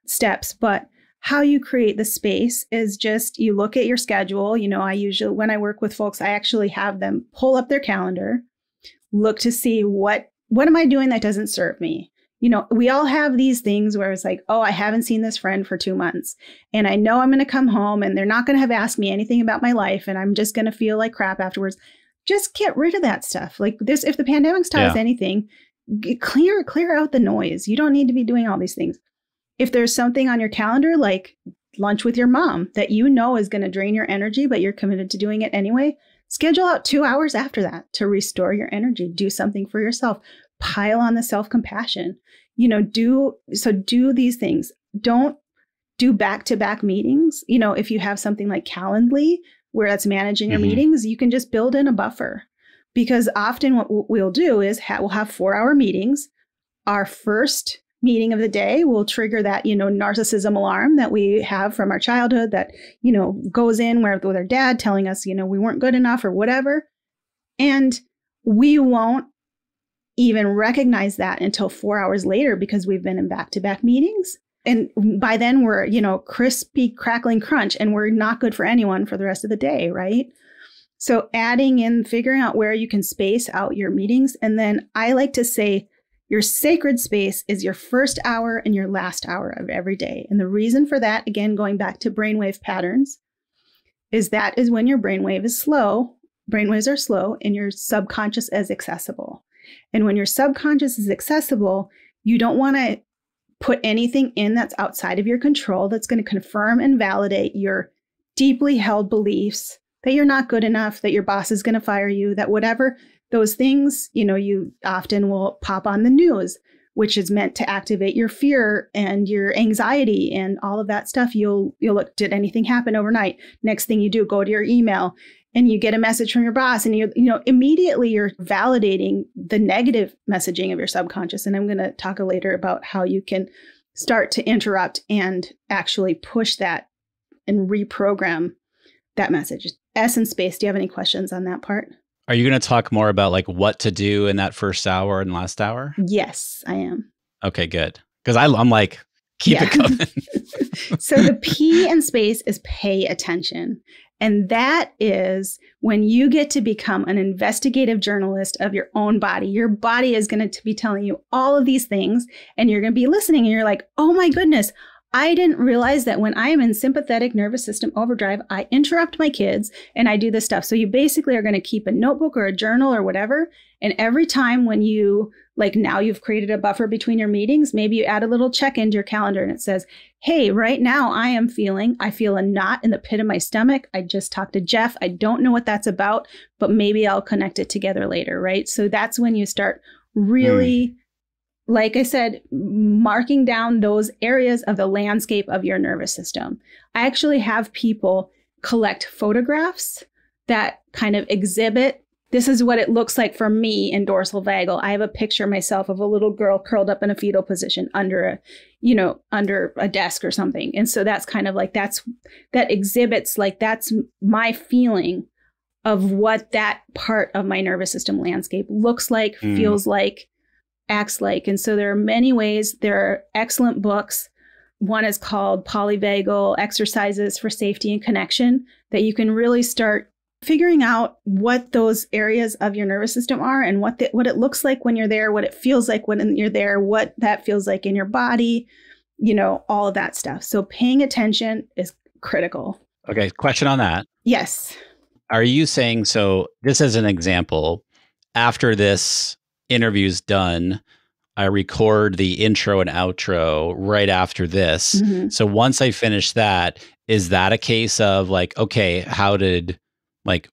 S1: steps but how you create the space is just you look at your schedule. You know, I usually, when I work with folks, I actually have them pull up their calendar, look to see what, what am I doing that doesn't serve me? You know, we all have these things where it's like, oh, I haven't seen this friend for two months. And I know I'm going to come home and they're not going to have asked me anything about my life. And I'm just going to feel like crap afterwards. Just get rid of that stuff. Like this, if the pandemic's taught yeah. us anything, clear, clear out the noise. You don't need to be doing all these things if there's something on your calendar like lunch with your mom that you know is going to drain your energy, but you're committed to doing it anyway, schedule out two hours after that to restore your energy. Do something for yourself. Pile on the self compassion. You know, do so, do these things. Don't do back to back meetings. You know, if you have something like Calendly, where that's managing your mm-hmm. meetings, you can just build in a buffer. Because often what we'll do is ha- we'll have four hour meetings. Our first meeting of the day will trigger that you know narcissism alarm that we have from our childhood that you know goes in where with our dad telling us you know we weren't good enough or whatever and we won't even recognize that until 4 hours later because we've been in back-to-back meetings and by then we're you know crispy crackling crunch and we're not good for anyone for the rest of the day right so adding in figuring out where you can space out your meetings and then i like to say your sacred space is your first hour and your last hour of every day. And the reason for that, again, going back to brainwave patterns, is that is when your brainwave is slow, brainwaves are slow, and your subconscious is accessible. And when your subconscious is accessible, you don't want to put anything in that's outside of your control that's going to confirm and validate your deeply held beliefs that you're not good enough, that your boss is going to fire you, that whatever those things, you know, you often will pop on the news, which is meant to activate your fear and your anxiety and all of that stuff. You'll you'll look, did anything happen overnight? Next thing you do, go to your email and you get a message from your boss and you you know immediately you're validating the negative messaging of your subconscious and i'm going to talk later about how you can start to interrupt and actually push that and reprogram that message essence space do you have any questions on that part
S2: are you going to talk more about like what to do in that first hour and last hour?
S1: Yes, I am.
S2: Okay, good. Because I'm like, keep yeah. it coming.
S1: so the P in space is pay attention. And that is when you get to become an investigative journalist of your own body. Your body is going to be telling you all of these things, and you're going to be listening, and you're like, oh my goodness, I didn't realize that when I am in sympathetic nervous system overdrive, I interrupt my kids and I do this stuff. So you basically are going to keep a notebook or a journal or whatever. And every time when you, like now you've created a buffer between your meetings, maybe you add a little check into your calendar and it says, Hey, right now I am feeling, I feel a knot in the pit of my stomach. I just talked to Jeff. I don't know what that's about, but maybe I'll connect it together later. Right. So that's when you start really. Mm like I said, marking down those areas of the landscape of your nervous system. I actually have people collect photographs that kind of exhibit this is what it looks like for me in dorsal vagal. I have a picture myself of a little girl curled up in a fetal position under a, you know, under a desk or something. And so that's kind of like that's that exhibits like that's my feeling of what that part of my nervous system landscape looks like, mm. feels like, acts like. And so there are many ways, there are excellent books. One is called Polyvagal Exercises for Safety and Connection, that you can really start figuring out what those areas of your nervous system are and what the, what it looks like when you're there, what it feels like when you're there, what that feels like in your body, you know, all of that stuff. So paying attention is critical.
S2: Okay, question on that. Yes. Are you saying so this is an example, after this interviews done, I record the intro and outro right after this. Mm-hmm. So once I finish that, is that a case of like, okay, how did like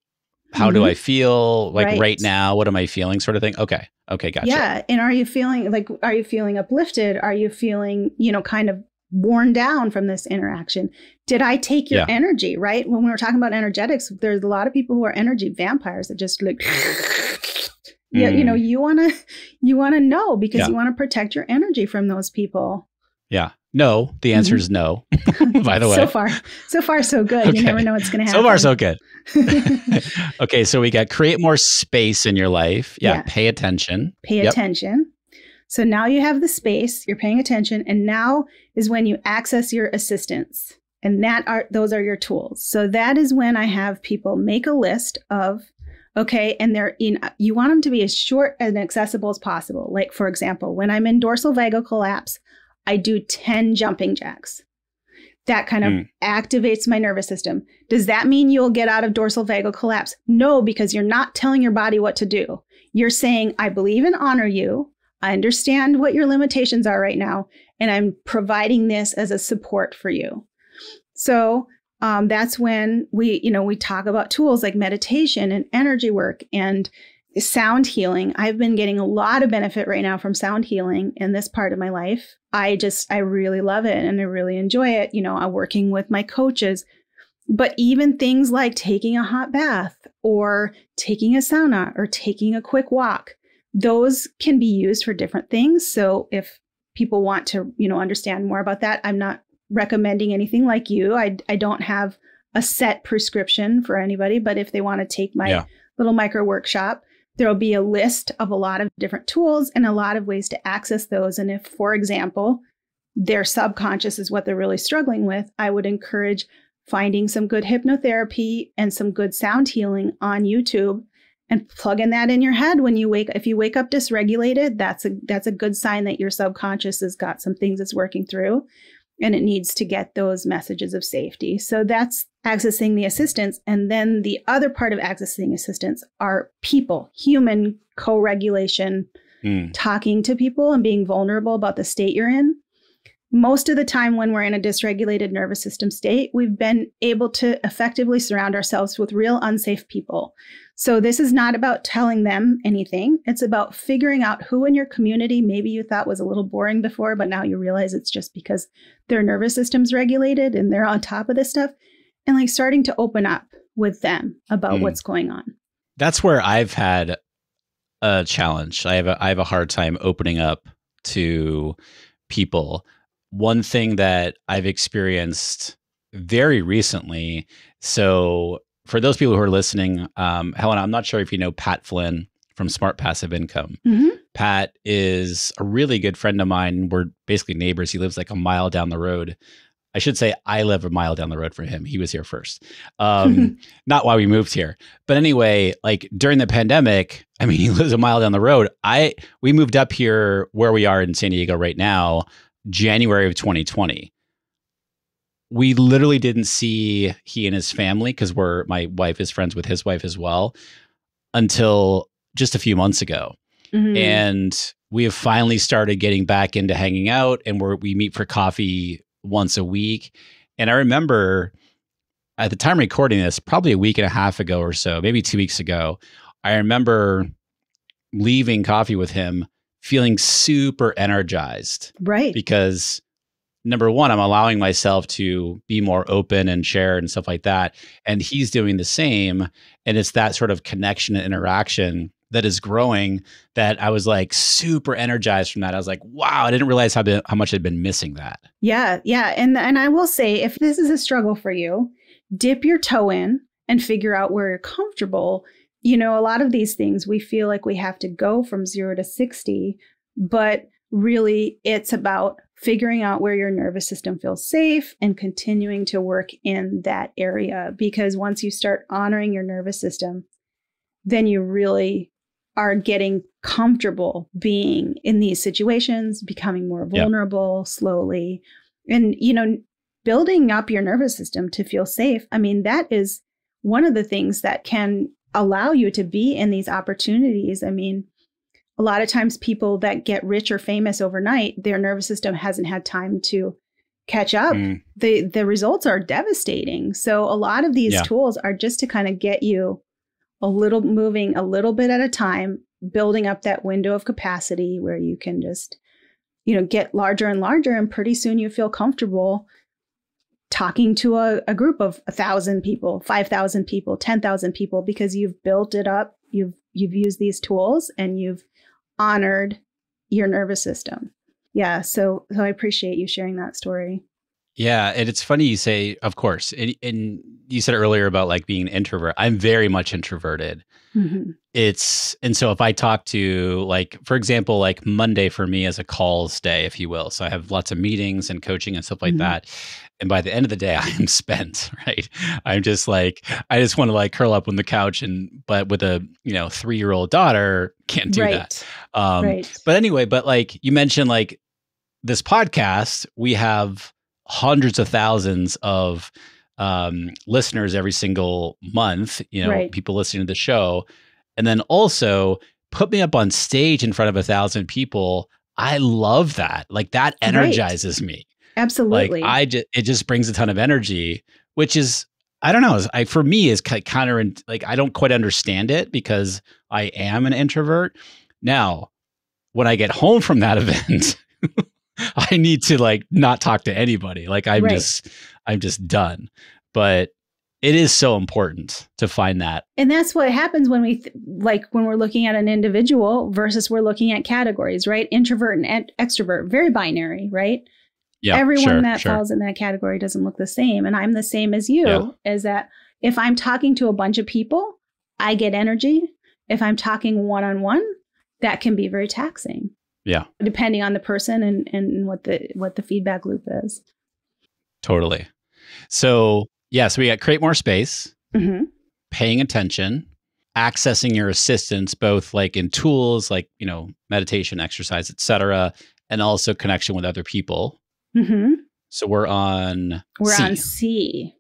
S2: how mm-hmm. do I feel like right. right. now? What am I feeling? Sort of thing. Okay. Okay. Gotcha. Yeah.
S1: And are you feeling like, are you feeling uplifted? Are you feeling, you know, kind of worn down from this interaction? Did I take your yeah. energy? Right. When we were talking about energetics, there's a lot of people who are energy vampires that just like yeah, mm. you know, you want to you want to know because yeah. you want to protect your energy from those people.
S2: Yeah. No, the answer mm-hmm. is no. by the way. so far.
S1: So far so good. Okay. You never know what's going to happen. So far so good.
S2: okay, so we got create more space in your life. Yeah, yeah. pay attention. Pay yep.
S1: attention. So now you have the space, you're paying attention, and now is when you access your assistants. And that are those are your tools. So that is when I have people make a list of Okay. And they're in, you want them to be as short and accessible as possible. Like, for example, when I'm in dorsal vagal collapse, I do 10 jumping jacks. That kind of mm. activates my nervous system. Does that mean you'll get out of dorsal vagal collapse? No, because you're not telling your body what to do. You're saying, I believe and honor you. I understand what your limitations are right now. And I'm providing this as a support for you. So um, that's when we, you know, we talk about tools like meditation and energy work and sound healing. I've been getting a lot of benefit right now from sound healing in this part of my life. I just, I really love it and I really enjoy it. You know, I'm working with my coaches, but even things like taking a hot bath or taking a sauna or taking a quick walk, those can be used for different things. So if people want to, you know, understand more about that, I'm not recommending anything like you. I, I don't have a set prescription for anybody, but if they want to take my yeah. little micro workshop, there'll be a list of a lot of different tools and a lot of ways to access those. And if, for example, their subconscious is what they're really struggling with, I would encourage finding some good hypnotherapy and some good sound healing on YouTube and plugging that in your head when you wake if you wake up dysregulated that's a that's a good sign that your subconscious has got some things it's working through and it needs to get those messages of safety. So that's accessing the assistance. And then the other part of accessing assistance are people, human co regulation, mm. talking to people and being vulnerable about the state you're in most of the time when we're in a dysregulated nervous system state, we've been able to effectively surround ourselves with real unsafe people. So this is not about telling them anything. It's about figuring out who in your community maybe you thought was a little boring before, but now you realize it's just because their nervous system's regulated and they're on top of this stuff and like starting to open up with them about mm. what's going on.
S2: That's where I've had a challenge. I have a, I have a hard time opening up to people one thing that I've experienced very recently. So, for those people who are listening, um, Helena, I'm not sure if you know Pat Flynn from Smart Passive Income. Mm-hmm. Pat is a really good friend of mine. We're basically neighbors. He lives like a mile down the road. I should say I live a mile down the road from him. He was here first. Um, not why we moved here, but anyway, like during the pandemic, I mean, he lives a mile down the road. I we moved up here where we are in San Diego right now January of 2020. We literally didn't see he and his family because we're my wife is friends with his wife as well until just a few months ago. Mm-hmm. And we have finally started getting back into hanging out and we we meet for coffee once a week. And I remember at the time recording this, probably a week and a half ago or so, maybe two weeks ago, I remember leaving coffee with him feeling super energized. Right. Because number one, I'm allowing myself to be more open and share and stuff like that. And he's doing the same. And it's that sort of connection and interaction that is growing that I was like super energized from that. I was like, wow, I didn't realize how, been, how much I'd been missing that.
S1: Yeah. Yeah. And, and I will say, if this is a struggle for you, dip your toe in and figure out where you're comfortable you know, a lot of these things we feel like we have to go from zero to 60, but really it's about figuring out where your nervous system feels safe and continuing to work in that area. Because once you start honoring your nervous system, then you really are getting comfortable being in these situations, becoming more vulnerable slowly. And, you know, building up your nervous system to feel safe. I mean, that is one of the things that can allow you to be in these opportunities. I mean, a lot of times people that get rich or famous overnight, their nervous system hasn't had time to catch up. Mm. The the results are devastating. So a lot of these yeah. tools are just to kind of get you a little moving a little bit at a time, building up that window of capacity where you can just you know get larger and larger and pretty soon you feel comfortable talking to a, a group of a thousand people, five thousand people, ten thousand people, because you've built it up, you've you've used these tools, and you've honored your nervous system. Yeah, so so I appreciate you sharing that story.
S2: Yeah, and it's funny you say, of course, and, and you said earlier about like being an introvert. I'm very much introverted, Mm-hmm. It's and so if I talk to like for example like Monday for me is a calls day if you will. So I have lots of meetings and coaching and stuff like mm-hmm. that. And by the end of the day I am spent, right? I'm just like I just want to like curl up on the couch and but with a, you know, 3-year-old daughter can't do right. that. Um right. but anyway, but like you mentioned like this podcast, we have hundreds of thousands of um, listeners every single month, you know, right. people listening to the show. And then also put me up on stage in front of a thousand people. I love that. Like that energizes right. me. Absolutely. Like I just, it just brings a ton of energy, which is, I don't know. I, for me is kind of like, I don't quite understand it because I am an introvert. Now, when I get home from that event, I need to like not talk to anybody. Like I'm right. just I'm just done. But it is so important to find that.
S1: And that's what happens when we th- like when we're looking at an individual versus we're looking at categories, right? Introvert and extrovert, very binary, right? Yeah. Everyone sure, that sure. falls in that category doesn't look the same and I'm the same as you yeah. is that if I'm talking to a bunch of people, I get energy. If I'm talking one-on-one, that can be very taxing. Yeah. Depending on the person and and what the what the feedback loop is.
S2: Totally. So, yeah, so we got create more space, mm-hmm. paying attention, accessing your assistance, both like in tools like, you know, meditation, exercise, etc., and also connection with other people. Mm-hmm. So we're on We're C. on C.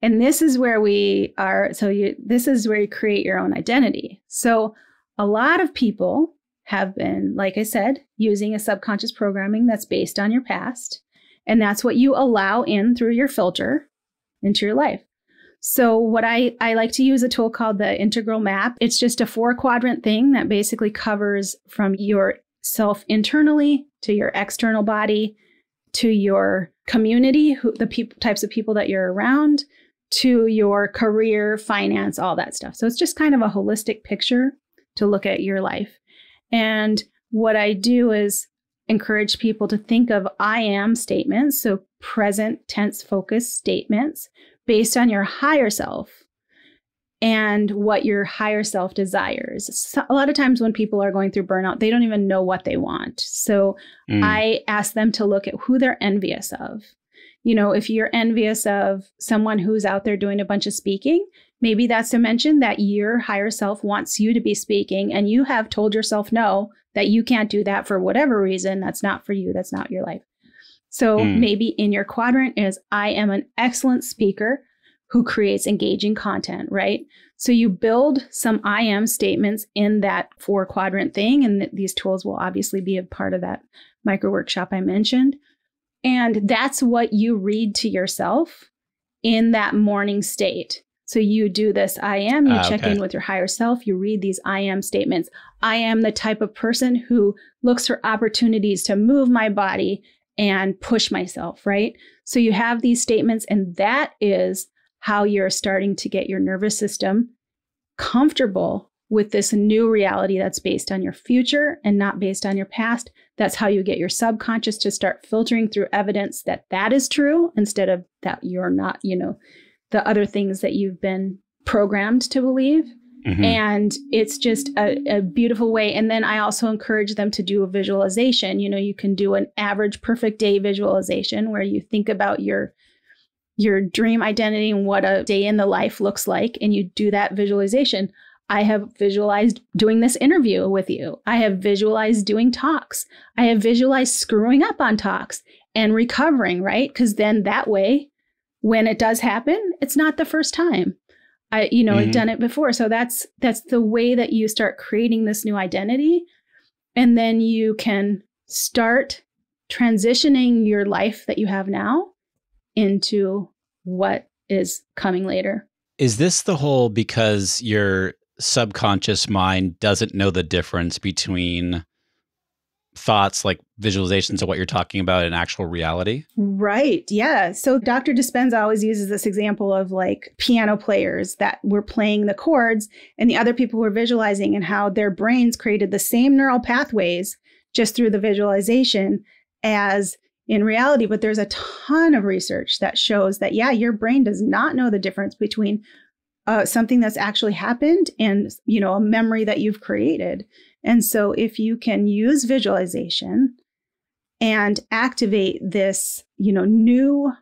S1: And this is where we are. So you, this is where you create your own identity. So a lot of people have been, like I said, using a subconscious programming that's based on your past. And that's what you allow in through your filter into your life. So, what I, I like to use a tool called the integral map. It's just a four quadrant thing that basically covers from your self internally to your external body to your community, who, the peop- types of people that you're around, to your career, finance, all that stuff. So, it's just kind of a holistic picture to look at your life. And what I do is encourage people to think of I am statements, so present tense focused statements based on your higher self and what your higher self desires. So a lot of times when people are going through burnout, they don't even know what they want. So mm. I ask them to look at who they're envious of. You know, if you're envious of someone who's out there doing a bunch of speaking, maybe that's a mention that your higher self wants you to be speaking and you have told yourself no that you can't do that for whatever reason, that's not for you, that's not your life. So mm. maybe in your quadrant is I am an excellent speaker who creates engaging content, right? So you build some I am statements in that four quadrant thing. And th- these tools will obviously be a part of that micro workshop I mentioned. And that's what you read to yourself in that morning state. So you do this I am, you uh, check okay. in with your higher self, you read these I am statements. I am the type of person who looks for opportunities to move my body and push myself, right? So you have these statements, and that is how you're starting to get your nervous system comfortable with this new reality that's based on your future and not based on your past. That's how you get your subconscious to start filtering through evidence that that is true instead of that you're not, you know, the other things that you've been programmed to believe.
S2: Mm-hmm. And
S1: it's just a, a, beautiful way. And then I also encourage them to do a visualization. You know, you can do an average perfect day visualization where you think about your your dream identity and what a day in the life looks like and you do that visualization. I have visualized doing this interview with you. I have visualized doing talks. I have visualized screwing up on talks and recovering, right? Cuz then that way when it does happen, it's not the first time. I, you know, mm-hmm. I've done it before. So that's that's the way that you start creating this new identity. And then you can start transitioning your life that you have now into what is coming later.
S2: Is this the whole because your subconscious mind doesn't know the difference between thoughts, like visualizations of what you're talking about in actual reality?
S1: Right. Yeah. So Dr. Dispenza always uses this example of like piano players that were playing the chords and the other people were visualizing and how their brains created the same neural pathways just through the visualization as in reality. But there's a ton of research that shows that, yeah, your brain does not know the difference between uh, something that's actually happened and you know a memory that you've created and so, if you can use visualization and activate this, you know, new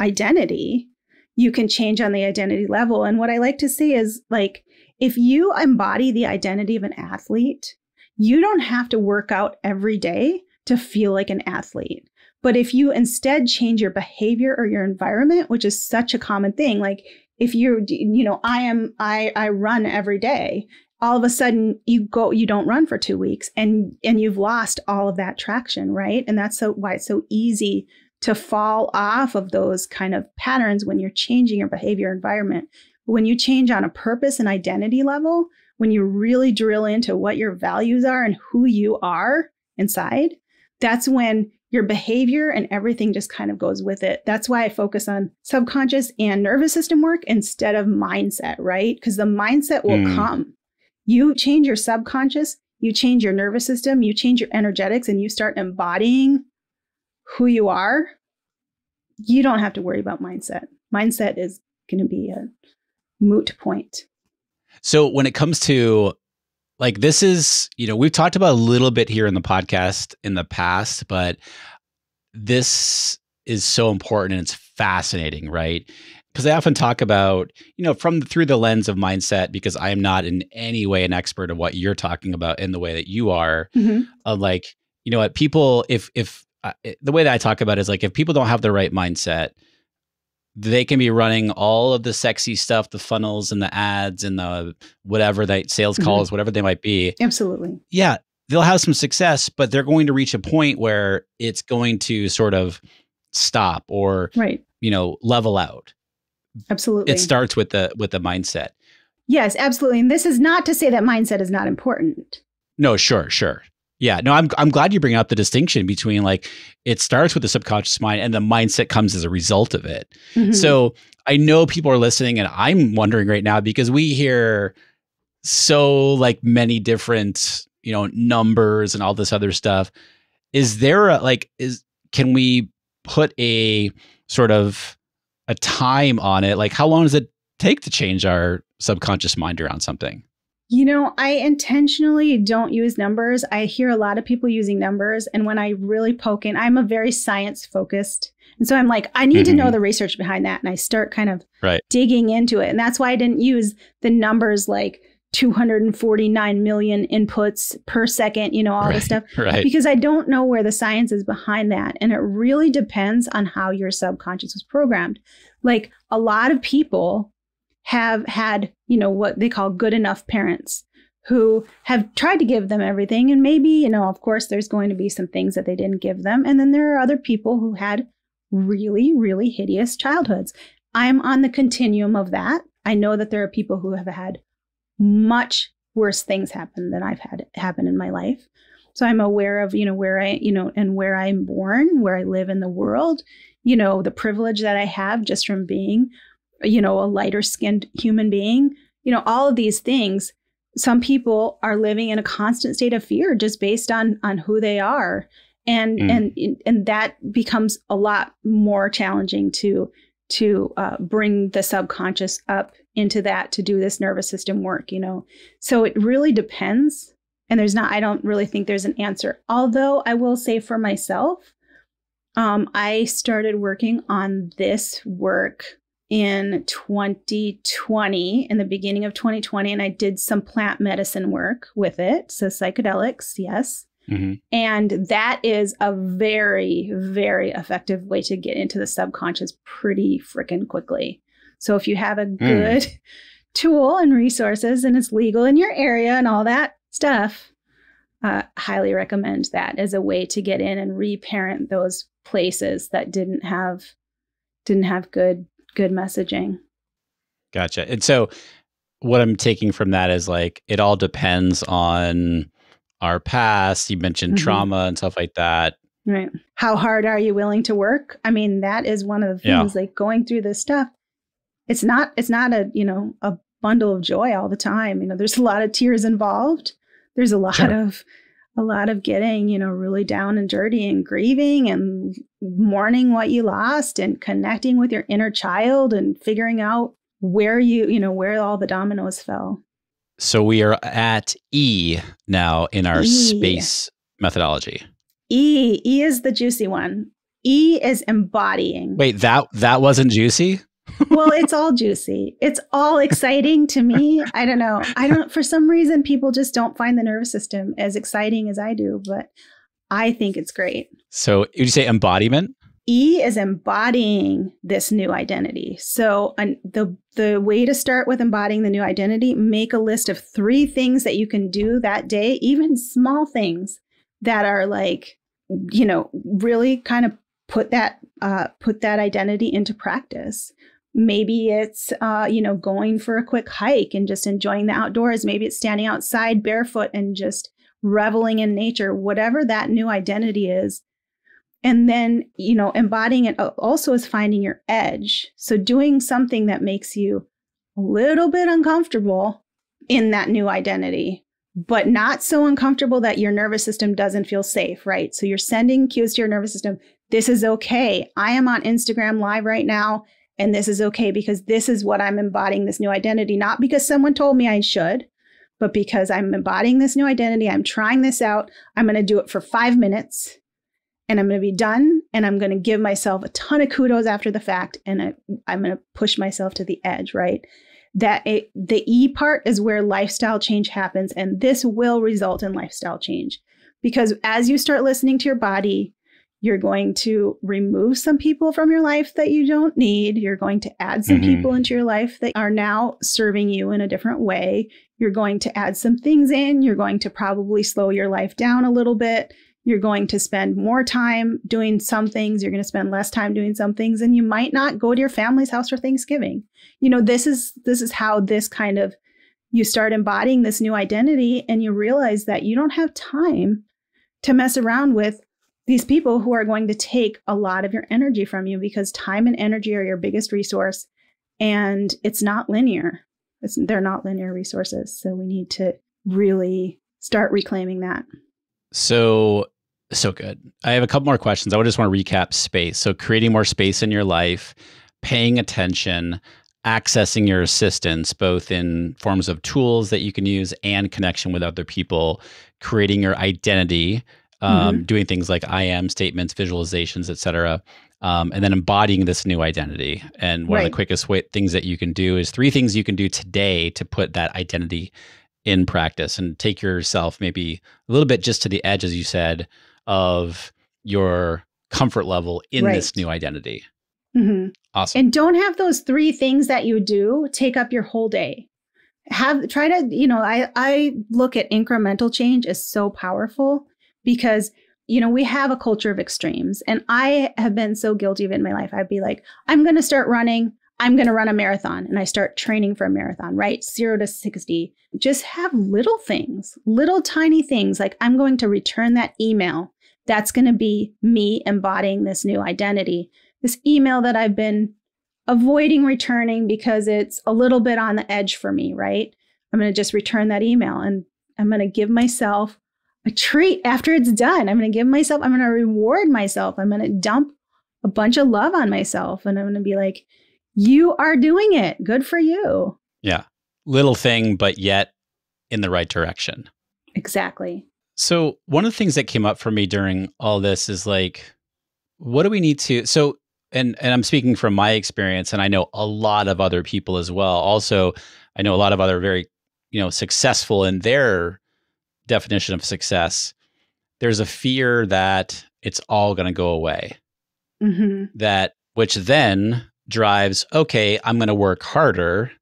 S1: identity, you can change on the identity level. And what I like to say is like, if you embody the identity of an athlete, you don't have to work out every day to feel like an athlete. But if you instead change your behavior or your environment, which is such a common thing, like if you you know i am i i run every day all of a sudden you go you don't run for two weeks and and you've lost all of that traction right and that's so why it's so easy to fall off of those kind of patterns when you're changing your behavior environment when you change on a purpose and identity level when you really drill into what your values are and who you are inside that's when your behavior and everything just kind of goes with it. That's why I focus on subconscious and nervous system work instead of mindset, right? Because the mindset will mm. come. You change your subconscious, you change your nervous system, you change your energetics, and you start embodying who you are. You don't have to worry about mindset. Mindset is going to be a moot point.
S2: So, when it comes to like, this is, you know, we've talked about a little bit here in the podcast in the past, but this is so important and it's fascinating, right? because I often talk about, you know, from through the lens of mindset, because I am not in any way an expert of what you're talking about in the way that you are. Mm-hmm. Uh, like, you know, what people, if if uh, eh, the way that I talk about it is like, if people don't have the right mindset, they can be running all of the sexy stuff, the funnels and the ads and the whatever that sales mm-hmm. calls, mm-hmm. whatever they might be. Absolutely. Yeah, they'll have some success, but they're going to reach a point where it's going to sort of stop or right. you know level out absolutely it starts with the with the mindset
S1: yes absolutely and this is not to say that mindset is not important
S2: no sure sure yeah no i'm i'm glad you bring up the distinction between like it starts with the subconscious mind and the mindset comes as a result of it mm-hmm. so i know people are listening and i'm wondering right now because we hear so like many different you know numbers and all this other stuff is there a like is can we put a sort of a time on it. Like, how long does it take to change our subconscious mind around something?
S1: You know, I intentionally don't use numbers. I hear a lot of people using numbers. And when I really poke in, I'm a very science focused. And so I'm like, I need mm-hmm. to know mm-hmm. the research behind that. And I start kind of right. digging into it. And that's why I didn't use the numbers like 249 million inputs per second, you know, all right, this stuff. Right. Because I don't know where the science is behind that. And it really depends on how your subconscious was programmed. Like a lot of people have had, you know, what they call good enough parents who have tried to give them everything. And maybe, you know, of course, there's going to be some things that they didn't give them. And then there are other people who had really, really hideous childhoods. I'm on the continuum of that. I know that there are people who have had much worse things happen than I've had happen in my life. So I'm aware of, you know, where I, you know, and where I'm born, where I live in the world, you know, the privilege that I have just from being, you know, a lighter skinned human being, you know, all of these things. Some people are living in a constant state of fear just based on on who they are. And mm. and and that becomes a lot more challenging to to uh, bring the subconscious up into that to do this nervous system work, you know. So it really depends. And there's not, I don't really think there's an answer. Although I will say for myself, um, I started working on this work in 2020, in the beginning of 2020, and I did some plant medicine work with it. So psychedelics, yes. Mm-hmm. And that is a very, very effective way to get into the subconscious pretty freaking quickly. So if you have a hmm. good mm. tool and resources and it's legal in your area and all that stuff, uh, highly recommend that as a way to get in and reparent those places that didn't have didn't have good good messaging.
S2: Gotcha. And so what I'm taking from that is like it all depends on our past. You mentioned mm-hmm. trauma and stuff like that.
S1: Right. How hard are you willing to work? I mean, that is one of the things yeah. like going through this stuff it's not it's not a you know a bundle of joy all the time you know there's a lot of tears involved there's a lot sure. of a lot of getting you know really down and dirty and grieving and mourning what you lost and connecting with your inner child and figuring out where you you know where all the dominoes fell
S2: so we are at e now in our e. space methodology
S1: e e is the juicy one e is embodying
S2: wait that that wasn't juicy
S1: well, it's all juicy. It's all exciting to me. I don't know. I don't, for some reason, people just don't find the nervous system as exciting as I do, but I think it's great.
S2: So, would you say embodiment?
S1: E is embodying this new identity. So, an, the, the way to start with embodying the new identity, make a list of three things that you can do that day, even small things that are like, you know, really kind of put that uh, put that identity into practice Maybe it's, uh, you know, going for a quick hike and just enjoying the outdoors. Maybe it's standing outside barefoot and just reveling in nature, whatever that new identity is. And then, you know, embodying it also is finding your edge. So doing something that makes you a little bit uncomfortable in that new identity, but not so uncomfortable that your nervous system doesn't feel safe, right? So you're sending cues to your nervous system. This is okay. I am on Instagram live right now and this is okay because this is what I'm embodying this new identity, not because someone told me I should, but because I'm embodying this new identity. I'm trying this out. I'm going to do it for five minutes and I'm going to be done. And I'm going to give myself a ton of kudos after the fact. And I, am going to push myself to the edge, right? That it, the E part is where lifestyle change happens. And this will result in lifestyle change because as you start listening to your body, you're going to remove some people from your life that you don't need. You're going to add some mm-hmm. people into your life that are now serving you in a different way. You're going to add some things in. You're going to probably slow your life down a little bit. You're going to spend more time doing some things. You're going to spend less time doing some things and you might not go to your family's house for Thanksgiving. You know, this is this is how this kind of you start embodying this new identity and you realize that you don't have time to mess around with these people who are going to take a lot of your energy from you because time and energy are your biggest resource and it's not linear. It's, they're not linear resources. So we need to really start reclaiming that.
S2: So, so good. I have a couple more questions. I just want to recap space. So, creating more space in your life, paying attention, accessing your assistance, both in forms of tools that you can use and connection with other people, creating your identity um, mm-hmm. doing things like I am statements, visualizations, etc., um, and then embodying this new identity. And one right. of the quickest way, things that you can do is three things you can do today to put that identity in practice and take yourself maybe a little bit just to the edge, as you said, of your comfort level in right. this new identity. Mm-hmm. Awesome. And
S1: don't have those three things that you do take up your whole day have try to you know i i look at incremental change as so powerful because you know, we have a culture of extremes. And I have been so guilty of it in my life. I'd be like, I'm going to start running. I'm going to run a marathon. And I start training for a marathon, right? Zero to 60. Just have little things, little tiny things like, I'm going to return that email. That's going to be me embodying this new identity. This email that I've been avoiding returning because it's a little bit on the edge for me, right? I'm going to just return that email and I'm going to give myself a treat after it's done. I'm going to give myself, I'm going to reward myself. I'm going to dump a bunch of love on myself and I'm going to be like, you are doing it. Good for you.
S2: Yeah. Little thing, but yet in the right direction.
S1: Exactly.
S2: So, one of the things that came up for me during all this is like, what do we need to? So, and, and I'm speaking from my experience, and I know a lot of other people as well. Also, I know a lot of other very, you know, successful in their definition of success, there's a fear that it's all going to go away. Mm-hmm. That which then drives, okay, I'm going to work harder.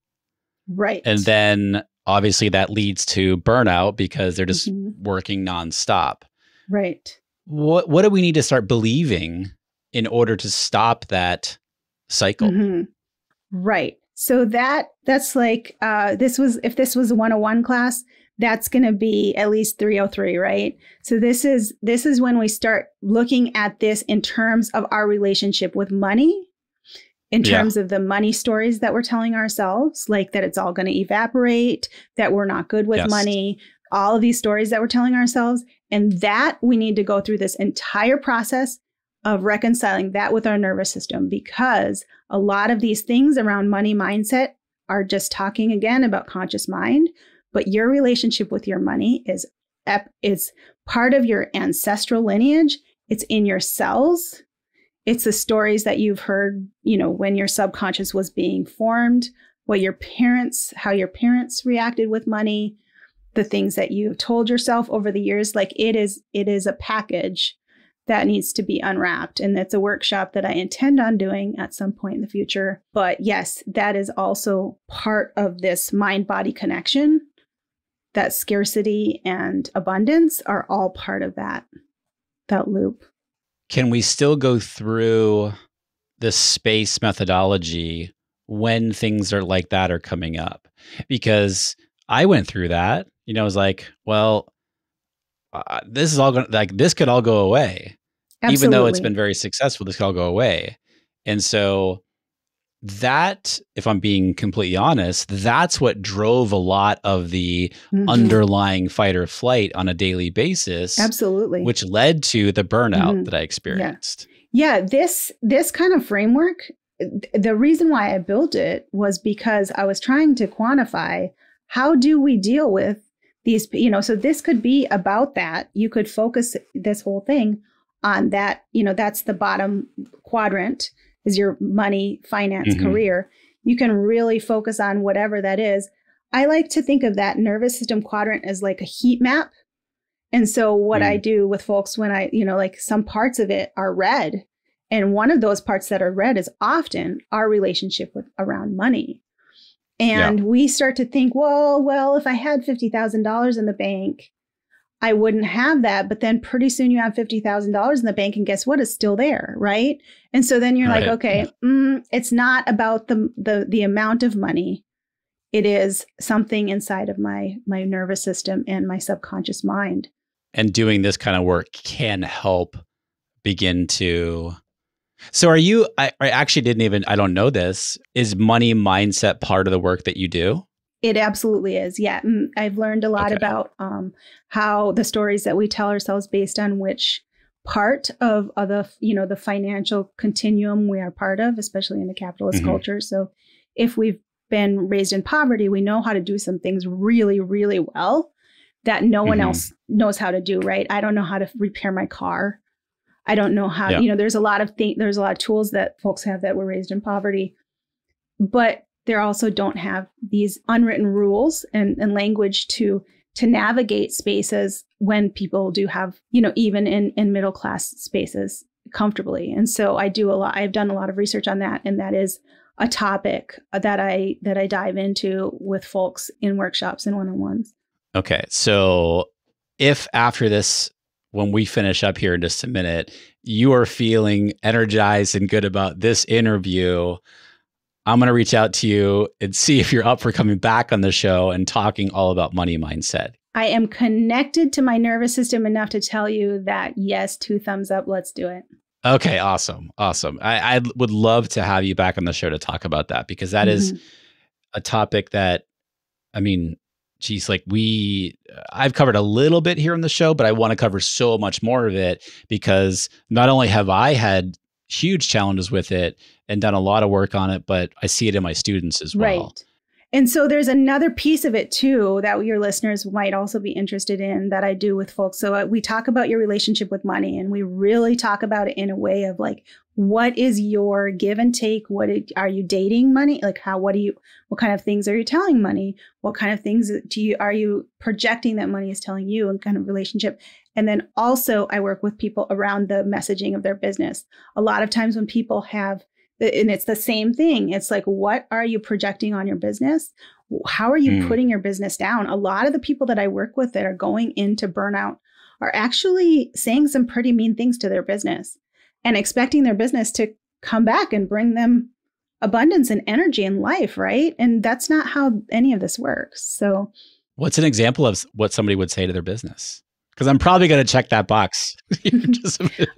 S2: Right. And then obviously that leads to burnout because they're just mm-hmm. working nonstop. Right. What what do we need to start believing in order to stop that cycle? Mm-hmm.
S1: Right. So that that's like uh, this was if this was a 101 class, that's going to be at least 303 right so this is this is when we start looking at this in terms of our relationship with money in terms yeah. of the money stories that we're telling ourselves like that it's all going to evaporate that we're not good with yes. money all of these stories that we're telling ourselves and that we need to go through this entire process of reconciling that with our nervous system because a lot of these things around money mindset are just talking again about conscious mind but your relationship with your money is is part of your ancestral lineage it's in your cells it's the stories that you've heard you know when your subconscious was being formed what your parents how your parents reacted with money the things that you've told yourself over the years like it is it is a package that needs to be unwrapped and that's a workshop that i intend on doing at some point in the future but yes that is also part of this mind body connection that scarcity and abundance are all part of that that loop.
S2: Can we still go through the space methodology when things are like that are coming up? Because I went through that. You know, I was like, well, uh, this is all going to, like, this could all go away.
S1: Absolutely. Even though it's been
S2: very successful, this could all go away. And so that, if I'm being completely honest, that's what drove a lot of the mm-hmm. underlying fight or flight on a daily basis.
S1: Absolutely. Which
S2: led to the burnout mm-hmm. that I experienced.
S1: Yeah. yeah, this this kind of framework, the reason why I built it was because I was trying to quantify how do we deal with these, you know, so this could be about that. You could focus this whole thing on that, you know, that's the bottom quadrant is your money, finance, mm-hmm. career. You can really focus on whatever that is. I like to think of that nervous system quadrant as like a heat map. And so what mm. I do with folks when I, you know, like some parts of it are red. And one of those parts that are red is often our relationship with around money. And yeah. we start to think, well, well, if I had $50,000 in the bank I wouldn't have that. But then pretty soon you have $50,000 in the bank, and guess what? It's still there, right? And so then you're right. like, okay, mm, it's not about the, the, the amount of money. It is something inside of my my nervous system and my subconscious mind.
S2: And doing this kind of work can help begin to so are you I, I, actually didn't even I don't know this. Is money mindset part of the work that you do?
S1: It absolutely is. Yeah. Mm, I've learned a lot okay. about um, how the stories that we tell ourselves based on which part of the you know, the financial continuum we are part of, especially in a capitalist mm-hmm. culture. So if we've been raised in poverty, we know how to do some things really, really well that no mm-hmm. one else knows how to do, right? I don't know how to repair my car. I don't know how, yeah. you know, there's a lot of things, there's a lot of tools that folks have that were raised in poverty. But they also don't have these unwritten rules and, and language to to navigate spaces when people do have, you know, even in, in middle class spaces comfortably. And so I do a lot, I've done a lot of research on that. And that is a topic that I that I dive into with folks in workshops and one-on-ones.
S2: Okay. So if after this when we finish up here in just a minute, you are feeling energized and good about this interview, I'm going to reach out to you and see if you're up for coming back on the show and talking all about money mindset.
S1: I am connected to my nervous system enough to tell you that yes, two thumbs up, let's do it.
S2: Okay, awesome. Awesome. I, I would love to have you back on the show to talk about that because that mm-hmm. is a topic that, I mean, geez, like we, I've covered a little bit here on the show, but I want to cover so much more of it because not only have I had huge challenges with it and done a lot of work on it, but I see it in my students as well. Right.
S1: And so there's another piece of it too that your listeners might also be interested in that I do with folks. So uh, we talk about your relationship with money and we really talk about it in a way of like what is your give and take? What it, are you dating money? Like how what do you what kind of things are you telling money? What kind of things do you are you projecting that money is telling you and kind of relationship? And then also, I work with people around the messaging of their business. A lot of times when people have, and it's the same thing, it's like, what are you projecting on your business? How are you mm. putting your business down? A lot of the people that I work with that are going into burnout are actually saying some pretty mean things to their business and expecting their business to come back and bring them abundance and energy and life, right? And that's not how any of this works. So,
S2: what's an example of what somebody would say to their business? because I'm probably going to check that box.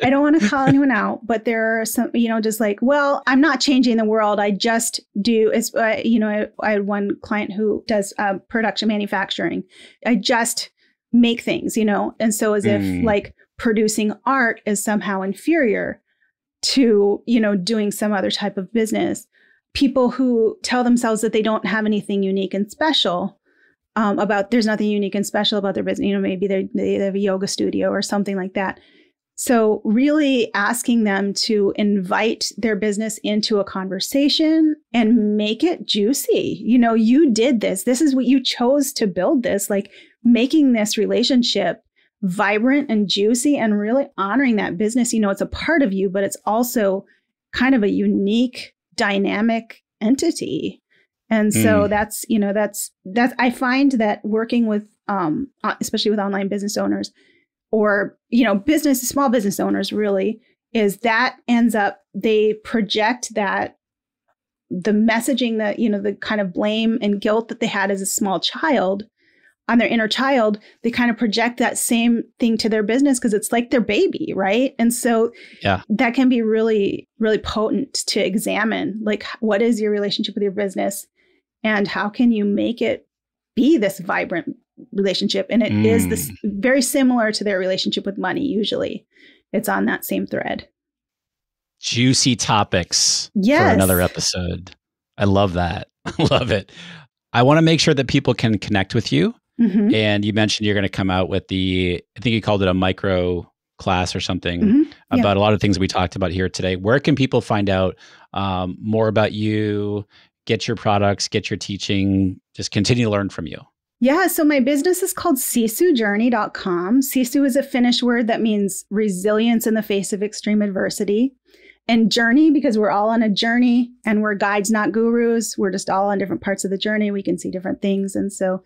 S1: I don't want to call anyone out, but there are some, you know, just like, well, I'm not changing the world. I just do. as, uh, you know, I, I, had one client who does uh, production manufacturing. I just make things, you know, and so as mm. if hmm. like producing art is somehow inferior to, you know, doing some other type of business. People who tell themselves that they don't have anything unique and special um, about there's nothing unique and special about their business. You know, maybe they they have a yoga studio or something like that. So, really asking them to invite their business into a conversation and make it juicy. You know, you did this. This is what you chose to build this, like making this relationship vibrant and juicy and really honoring that business. You know, it's a part of you, but it's also kind of a unique, dynamic entity. And so mm. that's, you know, that's, that's, I find that working with, um, especially with online business owners or, you know, business, small business owners really is that ends up, they project that the messaging that, you know, the kind of blame and guilt that they had as a small child on their inner child, they kind of project that same thing to their business because it's like their baby, right? And so yeah. that can be really, really potent to examine. Like, what is your relationship with your business? and how can you make it be this vibrant relationship and it mm. is this mm. very similar to their relationship with money usually it's on that same thread
S2: juicy topics yes. for another episode i love that love it i want to make sure that people can connect with you mm-hmm. and you mentioned you're going to come out with the i think you called it a micro class or something mm-hmm. yeah. about a lot of things we talked about here today where can people find out um, more about you get your products, get your teaching, just continue to learn from you?
S1: Yeah, so my business is called sisujourney.com. Sisu is a Finnish word that means resilience in the face of extreme adversity. And journey, because we're all on a journey and we're guides, not gurus. We're just all on different parts of the journey. We can see different things. And so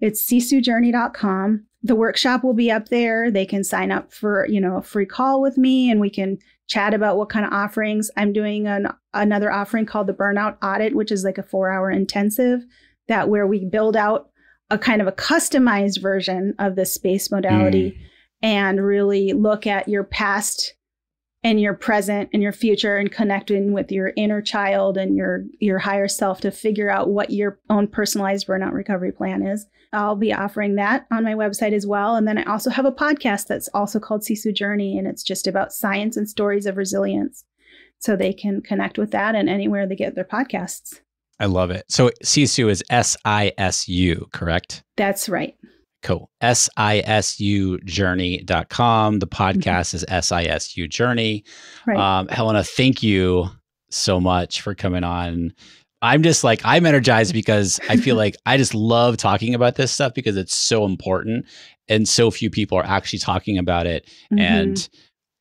S1: it's sisujourney.com. The workshop will be up there. They can sign up for, you know, a free call with me and we can chat about what kind of offerings. I'm doing an, another offering called the Burnout Audit, which is like a four hour intensive that where we build out a kind of a customized version of the space modality mm. and really look at your past and your present and your future and connecting with your inner child and your your higher self to figure out what your own personalized burnout recovery plan is. I'll be offering that on my website as well. And then I also have a podcast that's also called Sisu Journey and it's just about science and stories of resilience. So they can connect with that and anywhere they get their podcasts.
S2: I love it. So Sisu is S I S U, correct? That's right. S-I-S-U journey.com. The mm-hmm. podcast mm-hmm. is SISU Journey. Right. Um, Helena, thank you so much for coming on. I'm just like, I'm energized because I feel like I just love talking about this stuff because it's so important. And so few people are actually talking about it. Mm-hmm. And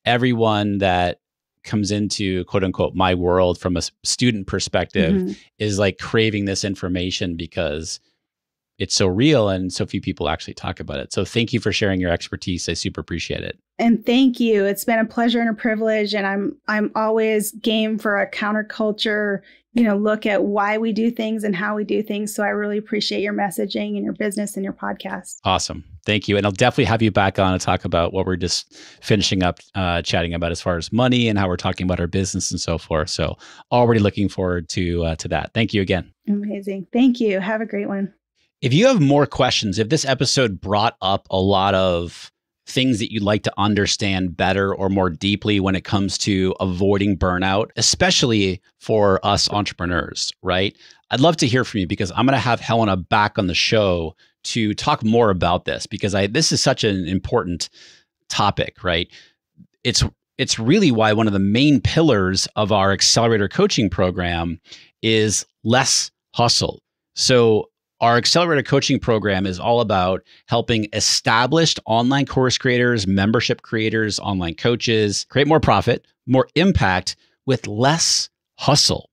S2: everyone that comes into quote unquote my world from a student perspective mm-hmm. is like craving this information because it's so real and so few people actually talk about it. So thank you for sharing your expertise. I super appreciate it.
S1: And thank you. It's been a pleasure and a privilege and I'm I'm always game for a counterculture, you know, look at why we do things and how we do things. So I really appreciate your messaging and your business and your podcast.
S2: Awesome. Thank you. And I'll definitely have you back on to talk about what we're just finishing up uh, chatting about as far as money and how we're talking about our business and so forth. So already looking forward to uh, to that. Thank you again.
S1: Amazing. Thank you. Have a great one.
S2: If you have more questions, if this episode brought up a lot of things that you'd like to understand better or more deeply when it comes to avoiding burnout, especially for us entrepreneurs, right? I'd love to hear from you because I'm going to have Helena back on the show to talk more about this because I this is such an important topic, right? It's it's really why one of the main pillars of our accelerator coaching program is less hustle. So our accelerator coaching program is all about helping established online course creators, membership creators, online coaches create more profit, more impact with less hustle,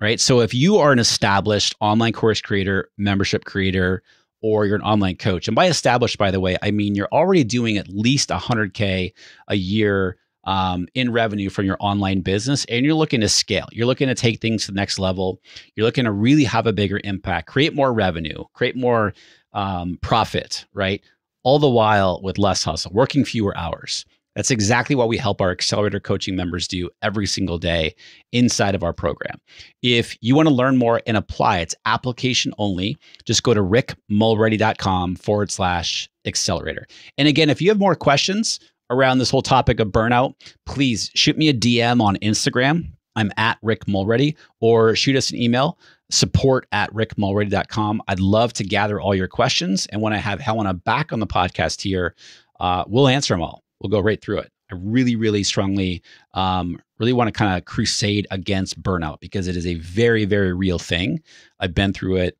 S2: right? So if you are an established online course creator, membership creator, or you're an online coach, and by established, by the way, I mean you're already doing at least 100K a year um, in revenue from your online business and you're looking to scale. You're looking to take things to the next level. You're looking to really have a bigger impact, create more revenue, create more um, profit, right? All the while with less hustle, working fewer hours. That's exactly what we help our accelerator coaching members do every single day inside of our program. If you want to learn more and apply, it's application only. Just go to rickmulready.com forward slash accelerator. And again, if you have more questions, around this whole topic of burnout, please shoot me a DM on Instagram. I'm at Rick Mulready, or shoot us an email, support at rickmulready.com. I'd love to gather all your questions. And when I have Helena back on the podcast here, uh, we'll answer them all. We'll go right through it. I really, really strongly, um, really want to kind of crusade against burnout because it is a very, very real thing. I've been through it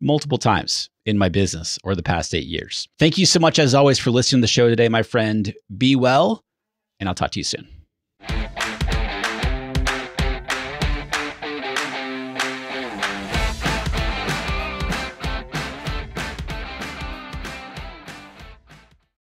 S2: multiple times in my business or the past eight years. Thank you so much, as always, for listening to the show today, my friend. Be well, and I'll talk to you soon.